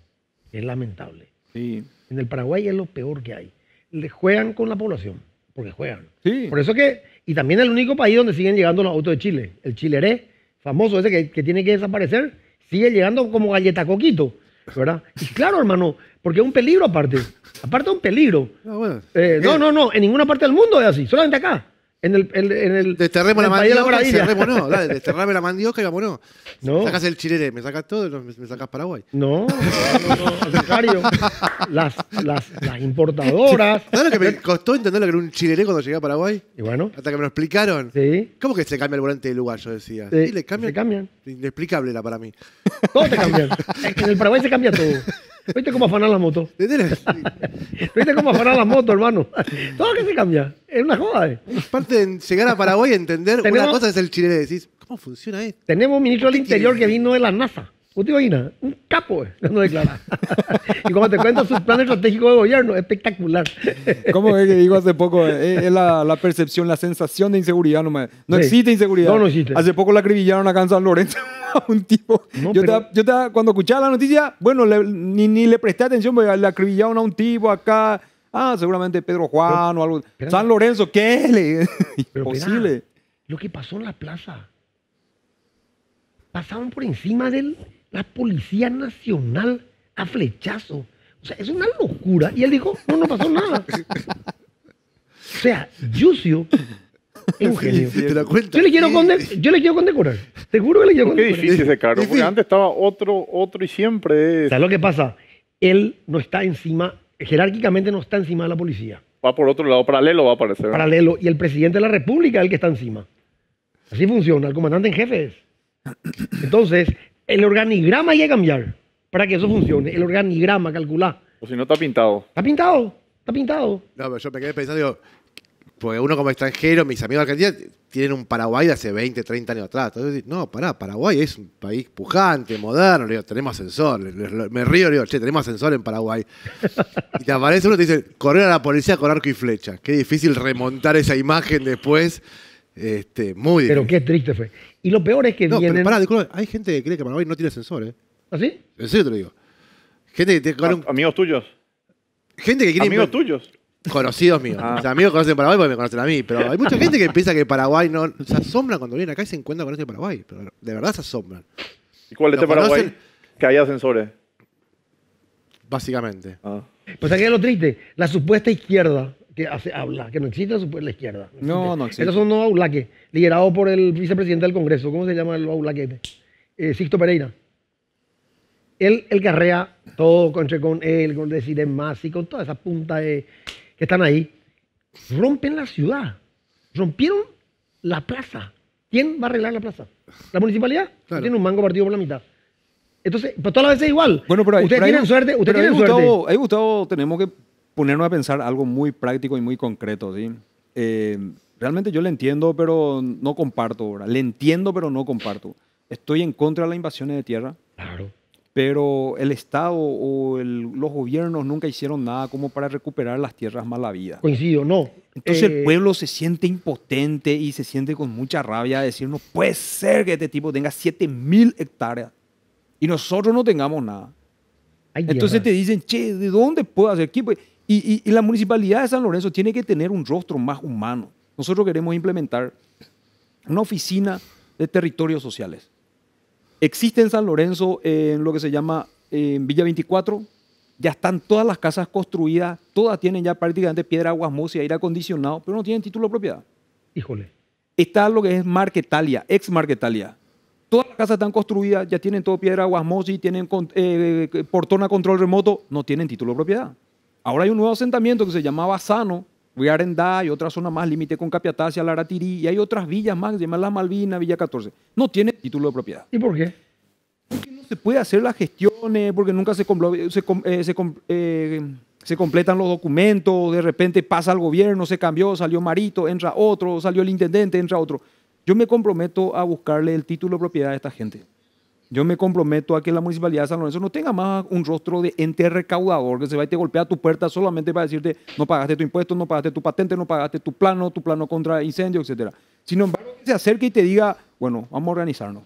Es lamentable. Sí. En el Paraguay es lo peor que hay. Le juegan con la población, porque juegan. Sí. Por eso que... Y también es el único país donde siguen llegando los autos de Chile, el chileré famoso ese que, tiene que desaparecer, sigue llegando como galleta coquito, ¿verdad? Y claro, hermano, porque es un peligro aparte. Aparte es un peligro. Ah, eh, no, eh. no, no, en ninguna parte del mundo es así, solamente acá. En el, en, el, desterremos la mandioca, cerremos, no, de desterrame la mandioca y vámonos. No. sacas el chilere, me sacas todo, me, me sacas Paraguay. No, no, no, Las, las, las importadoras. ¿Sabes lo que me costó entender lo que era un chilere cuando llegué a Paraguay? Y bueno. Hasta que me lo explicaron. Sí. ¿Cómo que se cambia el volante de lugar? Yo decía. Sí, Se cambian. Inexplicable era para mí. ¿Cómo te cambian. en el Paraguay se cambia todo. ¿Viste cómo afanar las motos? ¿Viste cómo afanar las motos, hermano? Todo que se cambia. Es una joda. Eh? Parte de llegar a Paraguay y entender, una cosa es el chile. Decís, ¿cómo funciona esto? Tenemos un ministro del Interior que vino de la NASA imaginas? un capo, eh, no y cuando te cuento, sus planes estratégicos de gobierno espectacular. ¿Cómo es que digo hace poco? Es, la, percepción, la sensación de inseguridad nomás. No existe inseguridad. No, no existe. Hace poco la acribillaron acá en San Lorenzo un tipo. yo, cuando escuchaba la noticia, bueno, ni, le presté atención, porque le acribillaron a un tipo acá. Ah, seguramente Pedro Juan o algo. San Lorenzo, ¿qué? es? Imposible. lo que pasó en la plaza. Pasaron por encima de él la Policía Nacional a flechazo. O sea, es una locura. Y él dijo, no, no pasó nada. O sea, Yucio es un genio. Yo le quiero, condecorar. Seguro que le quiero condecorar. Qué difícil ese cargo, porque antes estaba otro, otro y siempre es- ¿Sabes lo que pasa? Él no está encima, jerárquicamente no está encima de la policía. va por otro lado, paralelo va a aparecer. Paralelo. Y el presidente de la República es el que está encima. Así funciona. El comandante en jefe es. Entonces, el organigrama hay que cambiar para que eso funcione. El organigrama, calcular. O si no, está pintado. Está pintado, está pintado. No, pero yo me quedé pensando, digo, porque uno como extranjero, mis amigos argentinos tienen un Paraguay de hace 20, 30 años atrás. Entonces, no, pará, Paraguay es un país pujante, moderno. Le digo, tenemos ascensor. Me río, le digo, che, tenemos ascensor en Paraguay. Y te aparece uno y te dice, correr a la policía con arco y flecha. Qué difícil remontar esa imagen después. Este, muy difícil. Pero qué triste fue. Y lo peor es que no, Pero pará, disculpa, hay gente que cree que Paraguay no tiene ascensores. ¿eh? ¿Ah, sí? En serio te lo digo. Gente que ah, Amigos tuyos. Gente que quiere... Amigos tuyos. Conocidos míos. Ah. amigos conocen Paraguay porque me conocen a mí. Pero hay mucha gente que piensa que Paraguay no... Se asombra cuando vienen acá y se encuentran con este Paraguay. Pero de verdad se asombran. ¿Y cuál es este Paraguay? Que haya ascensores? Básicamente. Ah. Pues aquí es lo triste. La supuesta izquierda que hace habla, que no existe la izquierda. No, no existe. Esos son los aulaques, liderados por el vicepresidente del Congreso. ¿Cómo se llama el aulaque? Este? Eh, Sixto Pereira. Él, él, carrea todo con él, con Decir Más y con todas esas puntas que están ahí. Rompen la ciudad. Rompieron la plaza. ¿Quién va a arreglar la plaza? ¿La municipalidad? Tiene un mango partido por la mitad. Entonces, pues todas las veces igual. Bueno, pero ahí, ustedes tienen suerte. Ustedes tienen suerte. ahí, Gustavo, tenemos que ponernos a pensar algo muy práctico y muy concreto, ¿sí? Eh, realmente yo le entiendo, pero no comparto, Le entiendo, pero no comparto. Estoy en contra de las invasiones de tierra. Claro. Pero el Estado o los gobiernos nunca hicieron nada como para recuperar las tierras malavidas. Coincido, no. Entonces el eh, pueblo se siente impotente y se siente con mucha rabia decir, no puede ser que este tipo tenga 7.000 hectáreas y nosotros no tengamos nada. Entonces te dicen, che, ¿de dónde puedo hacer? ¿Qué, y, la municipalidad de San Lorenzo tiene que tener un rostro más humano. Nosotros queremos implementar una oficina de territorios sociales. Existe en San Lorenzo, en lo que se llama Villa 24, ya están todas las casas construidas, todas tienen ya prácticamente piedra, aguas, y aire acondicionado, pero no tienen título de propiedad. Híjole. Está lo que es Marquetalia, ex Marquetalia. Todas las casas están construidas, ya tienen todo piedra, aguas, y tienen eh, portón a control remoto, no tienen título de propiedad. Ahora hay un nuevo asentamiento que se llamaba Sano, Arendá y otra zona más, límite con Capiatá hacia Laratirí, y hay otras villas más que se llaman Las Malvinas, Villa 14. No tiene título de propiedad. ¿Y por qué? Porque no se puede hacer las gestiones, porque nunca eh, eh, se, completan los documentos, de repente pasa al gobierno, se cambió, salió Marito, entra otro, salió el intendente, entra otro. Yo me comprometo a buscarle el título de propiedad a esta gente. Yo me comprometo a que la municipalidad de San Lorenzo no tenga más un rostro de ente recaudador que se va y te golpea a tu puerta solamente para decirte no pagaste tu impuesto, no pagaste tu patente, no pagaste tu plano, tu plano contra incendio, etcétera. Sino embargo, que se acerque y te diga, bueno, vamos a organizarnos.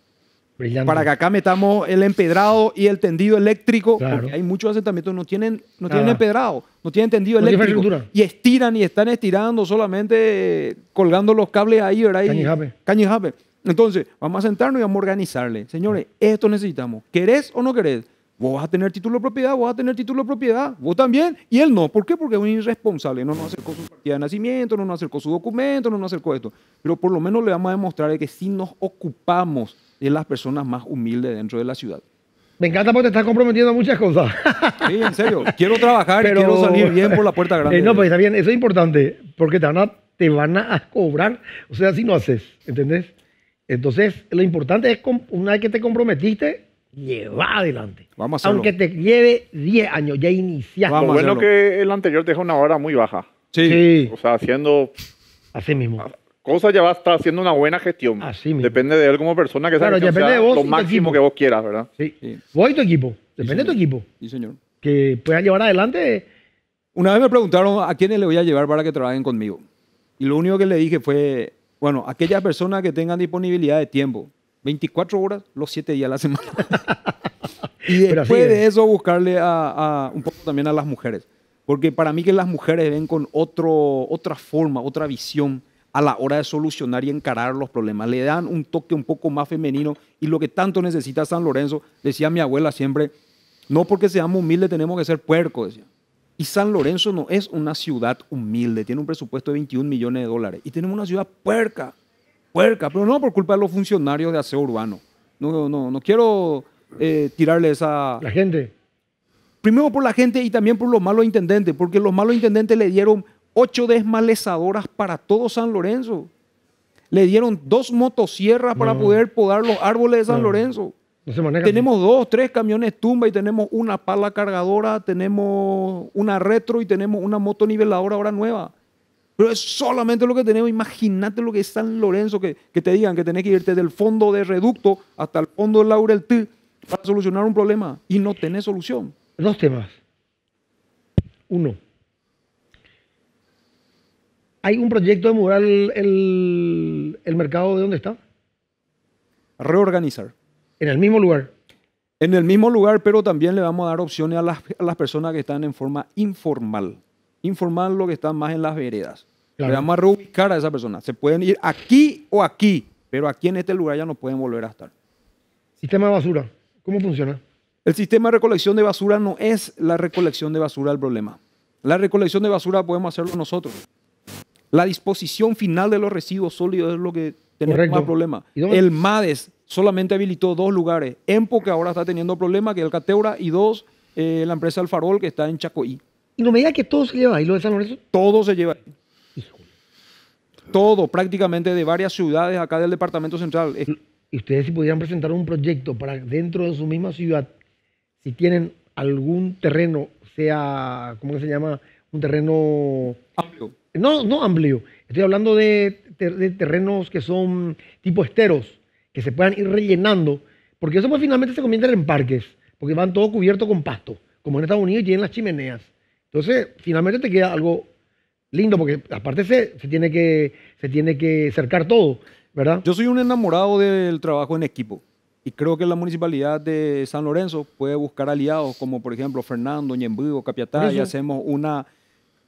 Brillante. Para que acá metamos el empedrado y el tendido eléctrico, porque hay muchos asentamientos que no tienen, no tienen empedrado, no tienen tendido eléctrico. Y estiran y están estirando solamente eh, colgando los cables ahí, ¿verdad? Cañijape. Cañijape. Entonces, vamos a sentarnos y vamos a organizarle. Señores, esto necesitamos. ¿Querés o no querés? Vos vas a tener título de propiedad, vos vas a tener título de propiedad, vos también, y él no. ¿Por qué? Porque es un irresponsable. No nos acercó su partida de nacimiento, no nos acercó su documento, no nos acercó esto. Pero por lo menos le vamos a demostrar que sí nos ocupamos de las personas más humildes dentro de la ciudad. Me encanta porque te estás comprometiendo a muchas cosas. Sí, en serio. Quiero trabajar y quiero salir bien por la puerta eh, grande. no, pues está bien, eso es importante, porque te van, a, te van a cobrar, o sea, si no haces, ¿entendés? Entonces, lo importante es, una vez que te comprometiste, lleva adelante. Vamos a hacerlo. Aunque te lleve 10 años, ya iniciaste. lo bueno que el anterior te dejó una hora muy baja. Sí. O sea, haciendo... Así mismo. Cosa ya va a estar haciendo una buena gestión. Así mismo. Depende de él como persona que claro, sea lo máximo que vos quieras, ¿verdad? Sí. Vos y tu equipo. Depende de tu equipo. Sí, señor. Que puedas llevar adelante... Una vez me preguntaron a quiénes le voy a llevar para que trabajen conmigo. Y lo único que le dije fue bueno, aquellas personas que tengan disponibilidad de tiempo, 24 horas, los 7 días a la semana. y después de eso buscarle a, un poco también a las mujeres. Porque para mí que las mujeres ven con otro, otra forma, otra visión a la hora de solucionar y encarar los problemas. Le dan un toque un poco más femenino y lo que tanto necesita San Lorenzo, decía mi abuela siempre, no porque seamos humildes tenemos que ser puercos, decía. Y San Lorenzo no es una ciudad humilde, tiene un presupuesto de 21 millones de dólares. Y tenemos una ciudad puerca, puerca, pero no por culpa de los funcionarios de aseo urbano. No, no, no quiero eh, tirarle esa... La gente. Primero por la gente y también por los malos intendentes, porque los malos intendentes le dieron ocho desmalezadoras para todo San Lorenzo. Le dieron dos motosierras para poder podar los árboles de San Lorenzo tenemos dos, tres camiones tumba y tenemos una pala cargadora, tenemos una retro y tenemos una moto niveladora ahora nueva. Pero es solamente lo que tenemos. Imagínate lo que es San Lorenzo, que, te digan que tenés que irte del fondo de reducto hasta el fondo de Laurel T para solucionar un problema y no tenés solución. Dos temas. Uno, hay un proyecto de mudar el mercado de dónde está. Reorganizar. En el mismo lugar. En el mismo lugar, pero también le vamos a dar opciones a las, personas que están en forma informal. Informal lo que están más en las veredas. Le vamos a reubicar a esa persona. Se pueden ir aquí o aquí, pero aquí en este lugar ya no pueden volver a estar. Sistema de basura, ¿cómo funciona? El sistema de recolección de basura no es la recolección de basura el problema. La recolección de basura podemos hacerlo nosotros. La disposición final de los residuos sólidos es lo que tenemos más problema. El MADES, solamente habilitó dos lugares. EMPO, que ahora está teniendo problemas, que es el Cateura, y dos, eh, la empresa Alfarol que está en Chacoí. Y no me diga que todo se lleva ahí, lo de San Lorenzo. Todo se lleva ahí. Todo, prácticamente de varias ciudades acá del Departamento Central. ¿Y ustedes si pudieran presentar un proyecto para dentro de su misma ciudad, si tienen algún terreno, sea, ¿cómo que se llama? Un terreno... Amplio. No, no amplio. Estoy hablando de terrenos que son tipo esteros que se puedan ir rellenando, porque eso pues finalmente se convierte en parques, porque van todo cubierto con pasto, como en Estados Unidos y tienen las chimeneas. Entonces, finalmente te queda algo lindo, porque aparte se, tiene, que, se tiene que cercar todo, ¿verdad? Yo soy un enamorado del trabajo en equipo. Y creo que la municipalidad de San Lorenzo puede buscar aliados, como por ejemplo Fernando, Ñembú, Capiatá, y hacemos una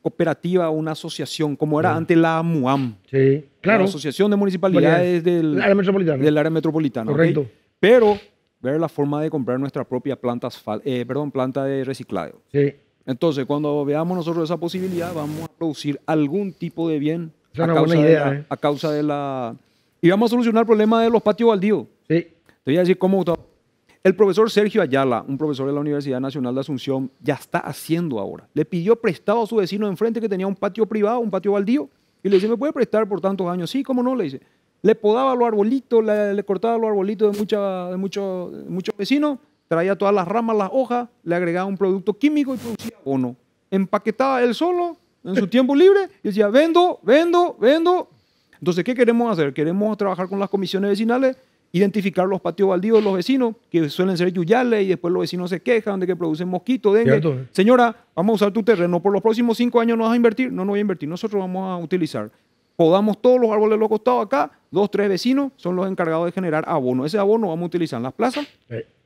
cooperativa una asociación, como era antes la MUAM. Sí, claro. La Asociación de Municipalidades del, área metropolitana. Correcto. Pero ver la forma de comprar nuestra propia planta, eh, perdón, planta de reciclado. Sí. Entonces, cuando veamos nosotros esa posibilidad, vamos a producir algún tipo de bien a causa, idea, de la, ¿eh? a causa de la... Y vamos a solucionar el problema de los patios baldíos. Sí. Te voy a decir cómo, el profesor Sergio Ayala, un profesor de la Universidad Nacional de Asunción, ya está haciendo ahora. Le pidió prestado a su vecino de enfrente que tenía un patio privado, un patio baldío, y le dice, ¿me puede prestar por tantos años? Sí, ¿cómo no? Le dice. Le podaba los arbolitos, le, cortaba los arbolitos de, mucha, de, muchos vecinos, traía todas las ramas, las hojas, le agregaba un producto químico y producía bono. Empaquetaba él solo, en su tiempo libre, y decía, vendo, vendo, vendo. Entonces, ¿qué queremos hacer? Queremos trabajar con las comisiones vecinales identificar los patios baldíos de los vecinos, que suelen ser yuyales y después los vecinos se quejan de que producen mosquitos, dengue. Señora, vamos a usar tu terreno, por los próximos cinco años no vas a invertir, no, no voy a invertir, nosotros vamos a utilizar. Podamos todos los árboles de los costados acá, dos, tres vecinos son los encargados de generar abono. Ese abono vamos a utilizar en las plazas,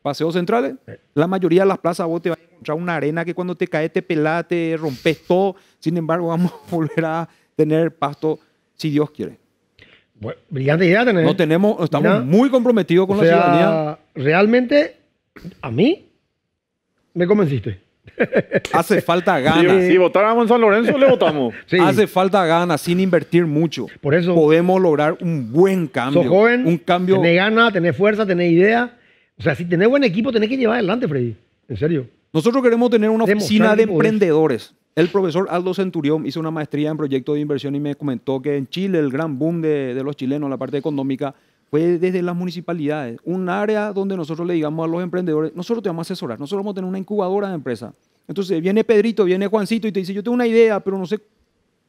paseos centrales. La mayoría de las plazas vos te vas a encontrar una arena que cuando te caes te pelate, rompes todo. Sin embargo, vamos a volver a tener pasto si Dios quiere brillante idea tener. No tenemos, estamos muy comprometidos con la sea, ciudadanía. Realmente, a mí me convenciste. Hace falta ganas. Si, votáramos en San Lorenzo, le votamos. Hace falta ganas, sin invertir mucho. Por eso. Podemos lograr un buen cambio. Un cambio. Tener ganas, tener fuerza, tener idea. O sea, si tenés buen equipo, tenés que llevar adelante, Freddy. En serio. Nosotros queremos tener una oficina de emprendedores. El profesor Aldo Centurión hizo una maestría en proyecto de inversión y me comentó que en Chile el gran boom de, los chilenos, la parte económica, fue desde las municipalidades. Un área donde nosotros le digamos a los emprendedores, nosotros te vamos a asesorar, nosotros vamos a tener una incubadora de empresa. Entonces viene Pedrito, viene Juancito y te dice, yo tengo una idea, pero no sé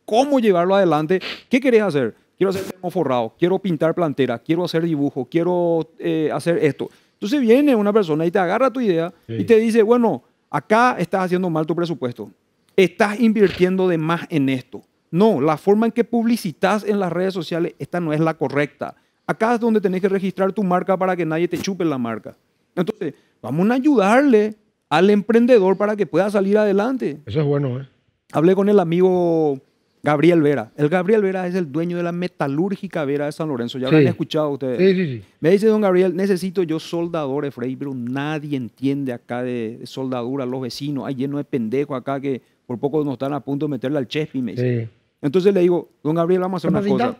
cómo llevarlo adelante. ¿Qué querés hacer? Quiero hacer un forrado, quiero pintar plantera, quiero hacer dibujo, quiero eh, hacer esto. Entonces viene una persona y te agarra tu idea y te dice, bueno, acá estás haciendo mal tu presupuesto estás invirtiendo de más en esto. No, la forma en que publicitas en las redes sociales, esta no es la correcta. Acá es donde tenés que registrar tu marca para que nadie te chupe la marca. Entonces, vamos a ayudarle al emprendedor para que pueda salir adelante. Eso es bueno, ¿eh? Hablé con el amigo Gabriel Vera. El Gabriel Vera es el dueño de la metalúrgica Vera de San Lorenzo. Ya lo han escuchado ustedes. Sí, sí, sí. Me dice, don Gabriel, necesito yo soldadores, Frey, pero nadie entiende acá de, soldadura, los vecinos. Hay no es pendejos acá que por poco nos están a punto de meterle al chef y me dice. Entonces le digo, don Gabriel, vamos a hacer una cosa.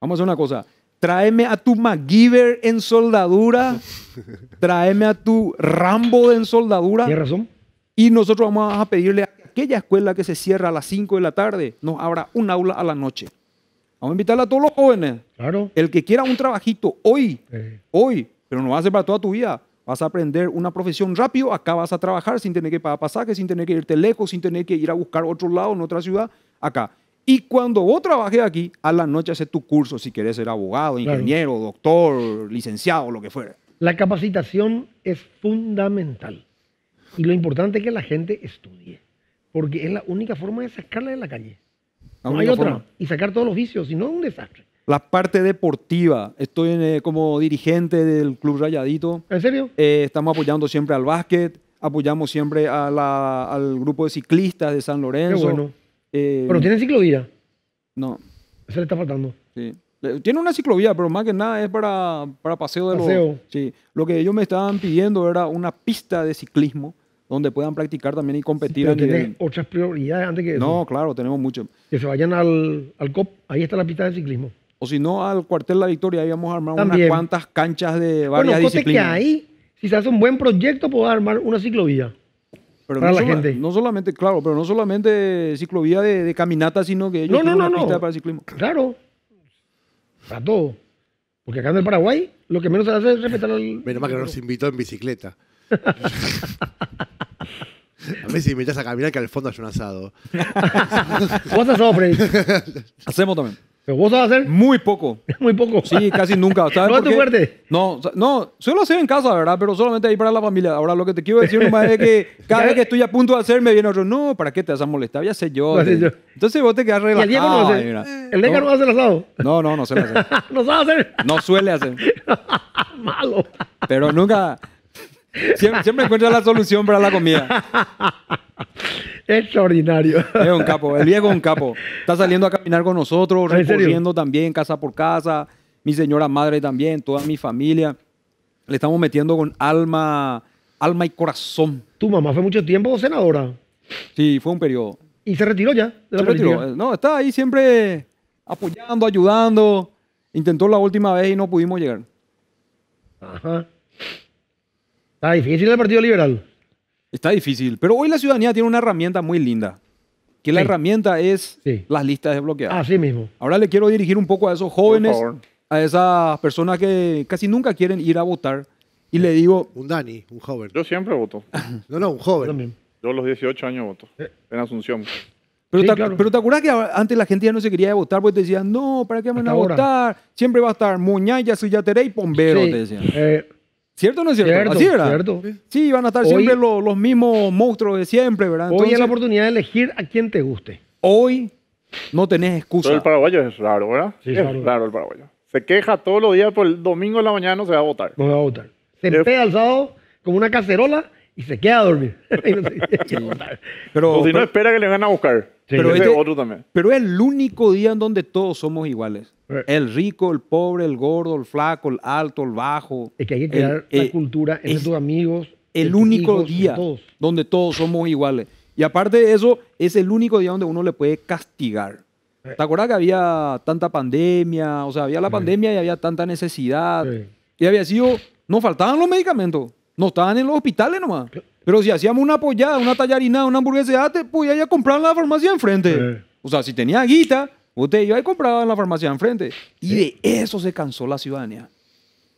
Vamos a hacer una cosa. Tráeme a tu MacGyver en soldadura, tráeme a tu Rambo en soldadura. Tienes razón. Y nosotros vamos a pedirle a aquella escuela que se cierra a las 5 de la tarde, nos abra un aula a la noche. Vamos a invitarle a todos los jóvenes. Claro. El que quiera un trabajito hoy, hoy, pero no va a ser para toda tu vida. Vas a aprender una profesión rápido, acá vas a trabajar sin tener que pagar pasajes, sin tener que irte lejos, sin tener que ir a buscar otro lado, en otra ciudad, acá. Y cuando vos trabajes aquí, a la noche haces tu curso, si querés ser abogado, ingeniero, doctor, licenciado, lo que fuera. La capacitación es fundamental. Y lo importante es que la gente estudie, porque es la única forma de sacarla de la calle. no hay otra. Y sacar todos los vicios, si no es un desastre. La parte deportiva, estoy eh, como dirigente del Club Rayadito. ¿En serio? Eh, estamos apoyando siempre al básquet, apoyamos siempre al grupo de ciclistas de San Lorenzo. Qué bueno. Eh, ¿Pero tiene ciclovía? No. Eso le está faltando. Sí. Tiene una ciclovía, pero más que nada es para, paseo de paseo. Sí. Lo que ellos me estaban pidiendo era una pista de ciclismo donde puedan practicar también y competir. Sí, ¿Tienen otras prioridades antes que No, claro, tenemos mucho. Que se vayan al COP, ahí está la pista de ciclismo. O si no, al cuartel La Victoria íbamos a armar unas cuantas canchas de varias bueno, disciplinas. que ahí, si se hace un buen proyecto, puedo armar una ciclovía. Pero para no la gente. No solamente, claro, pero no solamente ciclovía de, caminata, sino que ellos no, no, una pista para ciclismo. Claro, para todo. Porque acá en el Paraguay, lo que menos se hace es respetar al... Menos mal que nos invitó en bicicleta. A mí si me invitas a caminar que al fondo hay un asado. ¿Cuántas asado, Hacemos también. ¿Pero vos sabes hacer? Muy poco. Muy poco. Sí, casi nunca. ¿Sabes ¿No es tu fuerte? No, no, suelo hacer en casa, ¿verdad? Pero solamente ahí para la familia. Ahora, lo que te quiero decir es que cada vez que estoy a punto de hacer, me viene otro, no, ¿para qué te vas a molestar? Ya sé yo. Entonces vos te quedas relajado. ¿Y el Diego no hace? ¿El Diego no, no hace el asado? No, no, no suele hacer. ¿No sabe hacer? No suele hacer. Malo. Pero nunca... Siempre, encuentra la solución para la comida. Extraordinario. Es un capo, el viejo es un capo. Está saliendo a caminar con nosotros, recorriendo también casa por casa, mi señora madre también, toda mi familia. Le estamos metiendo con alma, alma y corazón. ¿Tu mamá fue mucho tiempo senadora? Sí, fue un periodo. ¿Y se retiró ya se retiró. Eh, no, está ahí siempre apoyando, ayudando. Intentó la última vez y no pudimos llegar. Ajá. Está difícil el Partido Liberal. Está difícil, pero hoy la ciudadanía tiene una herramienta muy linda, que la herramienta es las listas desbloqueadas. Así mismo. Ahora le quiero dirigir un poco a esos jóvenes, a esas personas que casi nunca quieren ir a votar, y le digo... Un Dani, un joven. Yo siempre voto. no, no, un joven. Yo a los 18 años voto, eh. en Asunción. Pero, te, acuerdas que antes la gente ya no se quería votar porque te decían, no, ¿para qué van a votar? Siempre va a estar Muñaya, Suyateré y Pombero, te decían. Eh, ¿Cierto o no es cierto? Así era. Cierto. Sí, van a estar siempre los, mismos monstruos de siempre, ¿verdad? hoy es la oportunidad de elegir a quien te guste. Hoy no tenés excusa. Pero el paraguayo es raro, ¿verdad? Sí, es raro. el paraguayo. Se queja todos los días por el domingo en la mañana no se va a votar. No se va a votar. Se empea alzado como una cacerola y se queda a dormir. pero, si no espera que le van a buscar. Pero, pero es el único día en donde todos somos iguales. Eh. El rico, el pobre, el gordo, el flaco, el alto, el bajo. Es que hay que crear la eh, cultura entre tus amigos. El único día donde todos somos iguales. Y aparte de eso, es el único día donde uno le puede castigar. Eh. ¿Te acuerdas que había tanta pandemia? O sea, había la pandemia y había tanta necesidad. Y había sido, no faltaban los medicamentos. No, estaban en los hospitales nomás. Pero si hacíamos una pollada, una tallarina, una hamburguesa de ate, pues ya comprar en la farmacia enfrente. O sea, si tenía guita, usted iba y compraba en la farmacia enfrente. Y de eso se cansó la ciudadanía.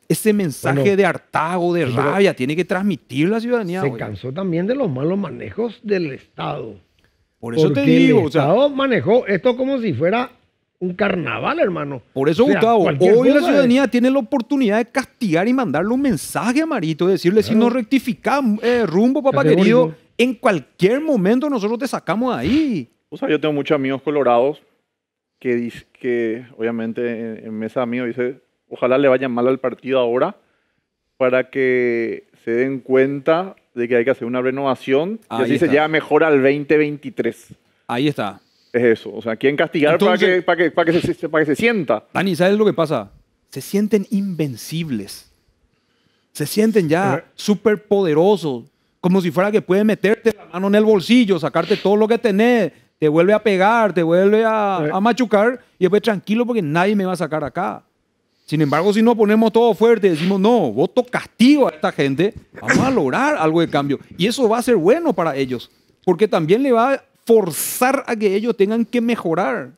Ese mensaje de hartago, de rabia, tiene que transmitir la ciudadanía. Se cansó también de los malos manejos del Estado. Por eso te digo. El Estado manejó esto como si fuera un carnaval, hermano. Por eso, Gustavo, hoy la eh. ciudadanía tiene la oportunidad de castigar y mandarle un mensaje a Marito, decirle si no rectificamos eh, rumbo, papá querido, en cualquier momento nosotros te sacamos de ahí. O sea, yo tengo muchos amigos colorados que que, obviamente, en mesa mío dice, ojalá le vayan mal al partido ahora para que se den cuenta de que hay que hacer una renovación y así se lleva mejor al 2023. Ahí está. Es eso. O sea, ¿quién castigar para, que, para, para, que se, se sienta? Dani, ¿sabes lo que pasa? Se sienten invencibles. Se sienten ya eh. súper poderosos. Como si fuera que puede meterte la mano en el bolsillo, sacarte todo lo que tenés, te vuelve a pegar, te vuelve a, eh. machucar y después tranquilo porque nadie me va a sacar acá. Sin embargo, si no ponemos todo fuerte, decimos, no, voto castigo a esta gente, vamos a lograr algo de cambio. Y eso va a ser bueno para ellos, porque también le va forzar a que ellos tengan que mejorar.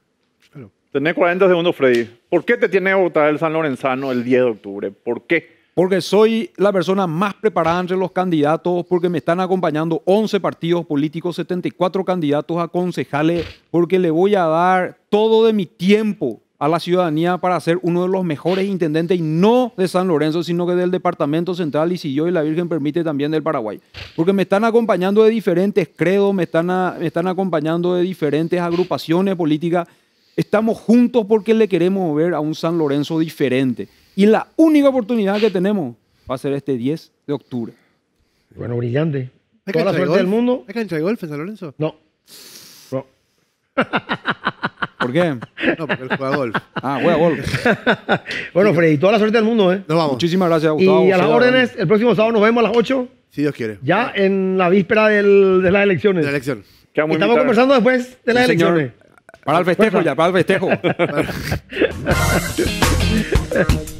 Tenés 40 segundos, Freddy. ¿Por qué te tiene que votar el San Lorenzano el 10 de octubre? ¿Por qué? Porque soy la persona más preparada entre los candidatos, porque me están acompañando 11 partidos políticos, 74 candidatos a concejales, porque le voy a dar todo de mi tiempo a la ciudadanía para ser uno de los mejores intendentes y no de San Lorenzo, sino que del Departamento Central y si yo y la Virgen permite también del Paraguay. Porque me están acompañando de diferentes credos, me están, están acompañando de diferentes agrupaciones políticas. Estamos juntos porque le queremos ver a un San Lorenzo diferente. Y la única oportunidad que tenemos va a ser este 10 de octubre. Bueno, brillante. Toda la suerte del mundo. ¿Hay cancha de golf en San Lorenzo? No. ¿Por qué? No, porque él juega golf. Ah, juega golf. bueno, Freddy, toda la suerte del mundo, ¿eh? Nos vamos. Muchísimas gracias, Gustavo. Y a las órdenes, el próximo sábado nos vemos a las 8. Si Dios quiere. Ya en la víspera de las elecciones. De la elección. Estamos conversando después de las elecciones. Para el festejo ya, para el festejo.